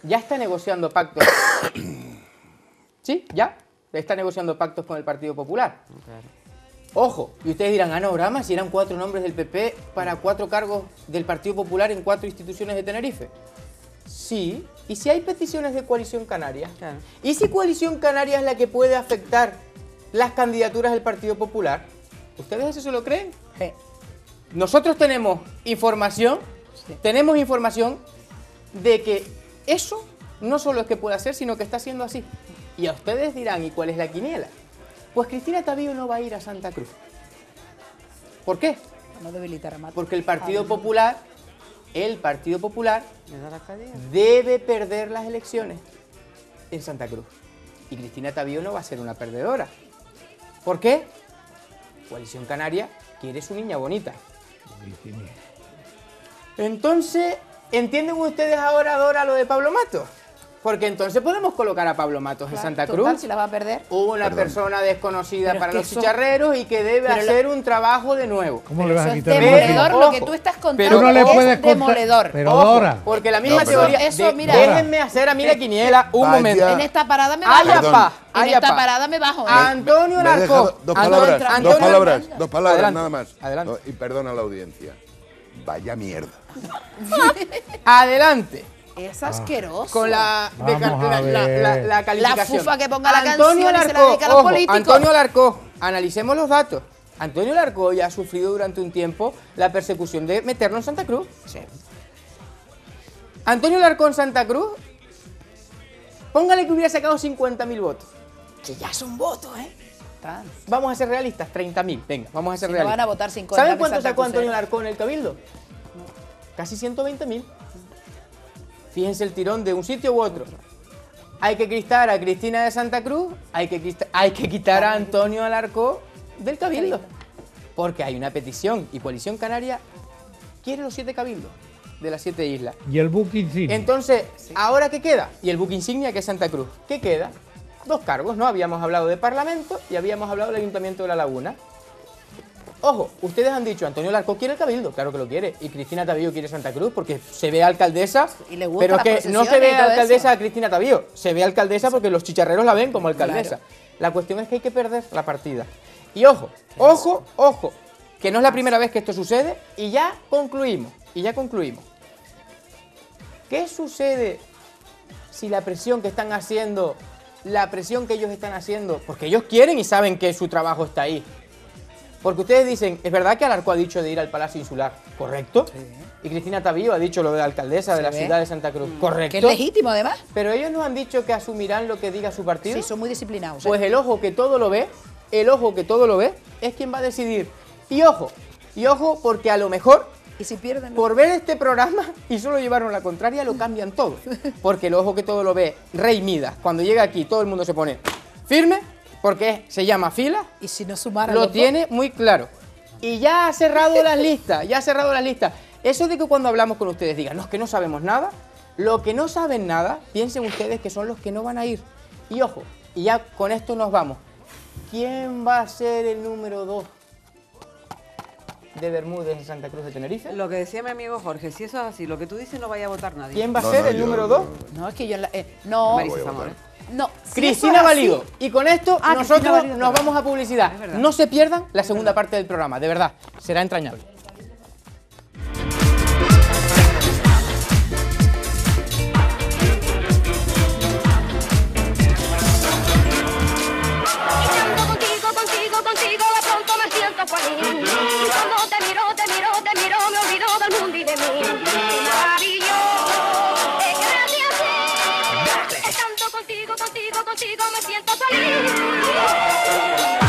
ya está negociando pactos Sí, ya. Está negociando pactos con el Partido Popular. Ojo, y ustedes dirán, ah, no, si eran cuatro nombres del PP para cuatro cargos del Partido Popular en cuatro instituciones de Tenerife. Sí, y si hay peticiones de Coalición Canaria. Y si Coalición Canaria es la que puede afectar las candidaturas del Partido Popular, ¿ustedes eso lo creen? Nosotros tenemos información, tenemos información de que eso no solo es que puede hacer, sino que está siendo así. Y a ustedes dirán, ¿y cuál es la quiniela? Pues Cristina Tabío no va a ir a Santa Cruz. ¿Por qué? No Porque el Partido Popular, el Partido Popular, debe perder las elecciones en Santa Cruz. Y Cristina Tabío no va a ser una perdedora. ¿Por qué? Coalición Canaria quiere su niña bonita. Entonces, ¿entienden ustedes ahora, ahora lo de Pablo Mato? Porque entonces podemos colocar a Pablo Matos de Santa Cruz. si la va a perder. Una persona desconocida para los chicharreros y que debe hacer un trabajo de nuevo. ¿Cómo le vas a quitar? Demoledor, lo que tú estás contando es demoledor. Pero ahora. Porque la misma teoría. Eso, mira, déjenme hacer a mí quiniela un momento. En esta parada me bajo. en esta parada me bajo. Antonio Narco. Dos palabras, dos palabras, dos palabras nada más. Adelante. Y perdona a la audiencia. Vaya mierda. Adelante. Es ah. asqueroso. Con la, de, la, la, la, calificación. La fufa que ponga Antonio la canción la Antonio analicemos los datos. Antonio Larcó ya ha sufrido durante un tiempo la persecución de meternos en Santa Cruz. Sí. Antonio Larcón en Santa Cruz, póngale que hubiera sacado 50.000 votos. Que ya son votos, ¿eh? Vamos a ser realistas, 30.000. Venga, vamos a ser realistas. van a votar ¿Saben cuánto sacó Antonio Larcó en el Cabildo? Casi 120.000. Fíjense el tirón de un sitio u otro. Hay que cristar a Cristina de Santa Cruz, hay que, quitar, hay que quitar a Antonio Alarcó del Cabildo. Porque hay una petición y Coalición Canaria quiere los siete cabildos de las siete islas. Y el buque insignia. Entonces, ¿ahora qué queda? Y el buque insignia que es Santa Cruz. ¿Qué queda? Dos cargos, ¿no? Habíamos hablado de Parlamento y habíamos hablado del Ayuntamiento de La Laguna. Ojo, ustedes han dicho, Antonio Larco quiere el Cabildo, claro que lo quiere, y Cristina Tavío quiere Santa Cruz porque se ve alcaldesa, y le gusta pero que no se ve alcaldesa a Cristina Tabío, se ve alcaldesa porque los chicharreros la ven como alcaldesa. La cuestión es que hay que perder la partida. Y ojo, ojo, ojo, que no es la primera vez que esto sucede y ya concluimos, y ya concluimos. ¿Qué sucede si la presión que están haciendo, la presión que ellos están haciendo, porque ellos quieren y saben que su trabajo está ahí, porque ustedes dicen, es verdad que Alarco ha dicho de ir al Palacio Insular, ¿correcto? Y Cristina Tabillo ha dicho lo de la alcaldesa de la ciudad de Santa Cruz, mm. ¿correcto? Que es legítimo, además. Pero ellos no han dicho que asumirán lo que diga su partido. Sí, son muy disciplinados. Pues ¿eh? el ojo que todo lo ve, el ojo que todo lo ve, es quien va a decidir. Y ojo, y ojo, porque a lo mejor ¿Y si pierden? Por ver este programa y solo llevaron la contraria, lo cambian todo. Porque el ojo que todo lo ve, Rey Midas, cuando llega aquí, todo el mundo se pone firme porque se llama fila. Y si no sumara Lo tiene muy claro. Y ya ha cerrado las listas, ya ha cerrado la lista. Eso de que cuando hablamos con ustedes digan, no, que no sabemos nada. Lo que no saben nada, piensen ustedes que son los que no van a ir. Y ojo, y ya con esto nos vamos. ¿Quién va a ser el número 2 de Bermúdez en Santa Cruz de Tenerife? Lo que decía mi amigo Jorge, si eso es así, lo que tú dices no vaya a votar nadie. ¿Quién va a ser el número dos? No, es que yo... Eh, no, Marisa Zamora. No. Cristina Valido. Y con esto ah, nosotros nos vamos a publicidad. No se pierdan la segunda parte del programa, de verdad. Será entrañable. Cuando te miro, te miro, te miro, me del mundo y de mí. contigo me siento feliz.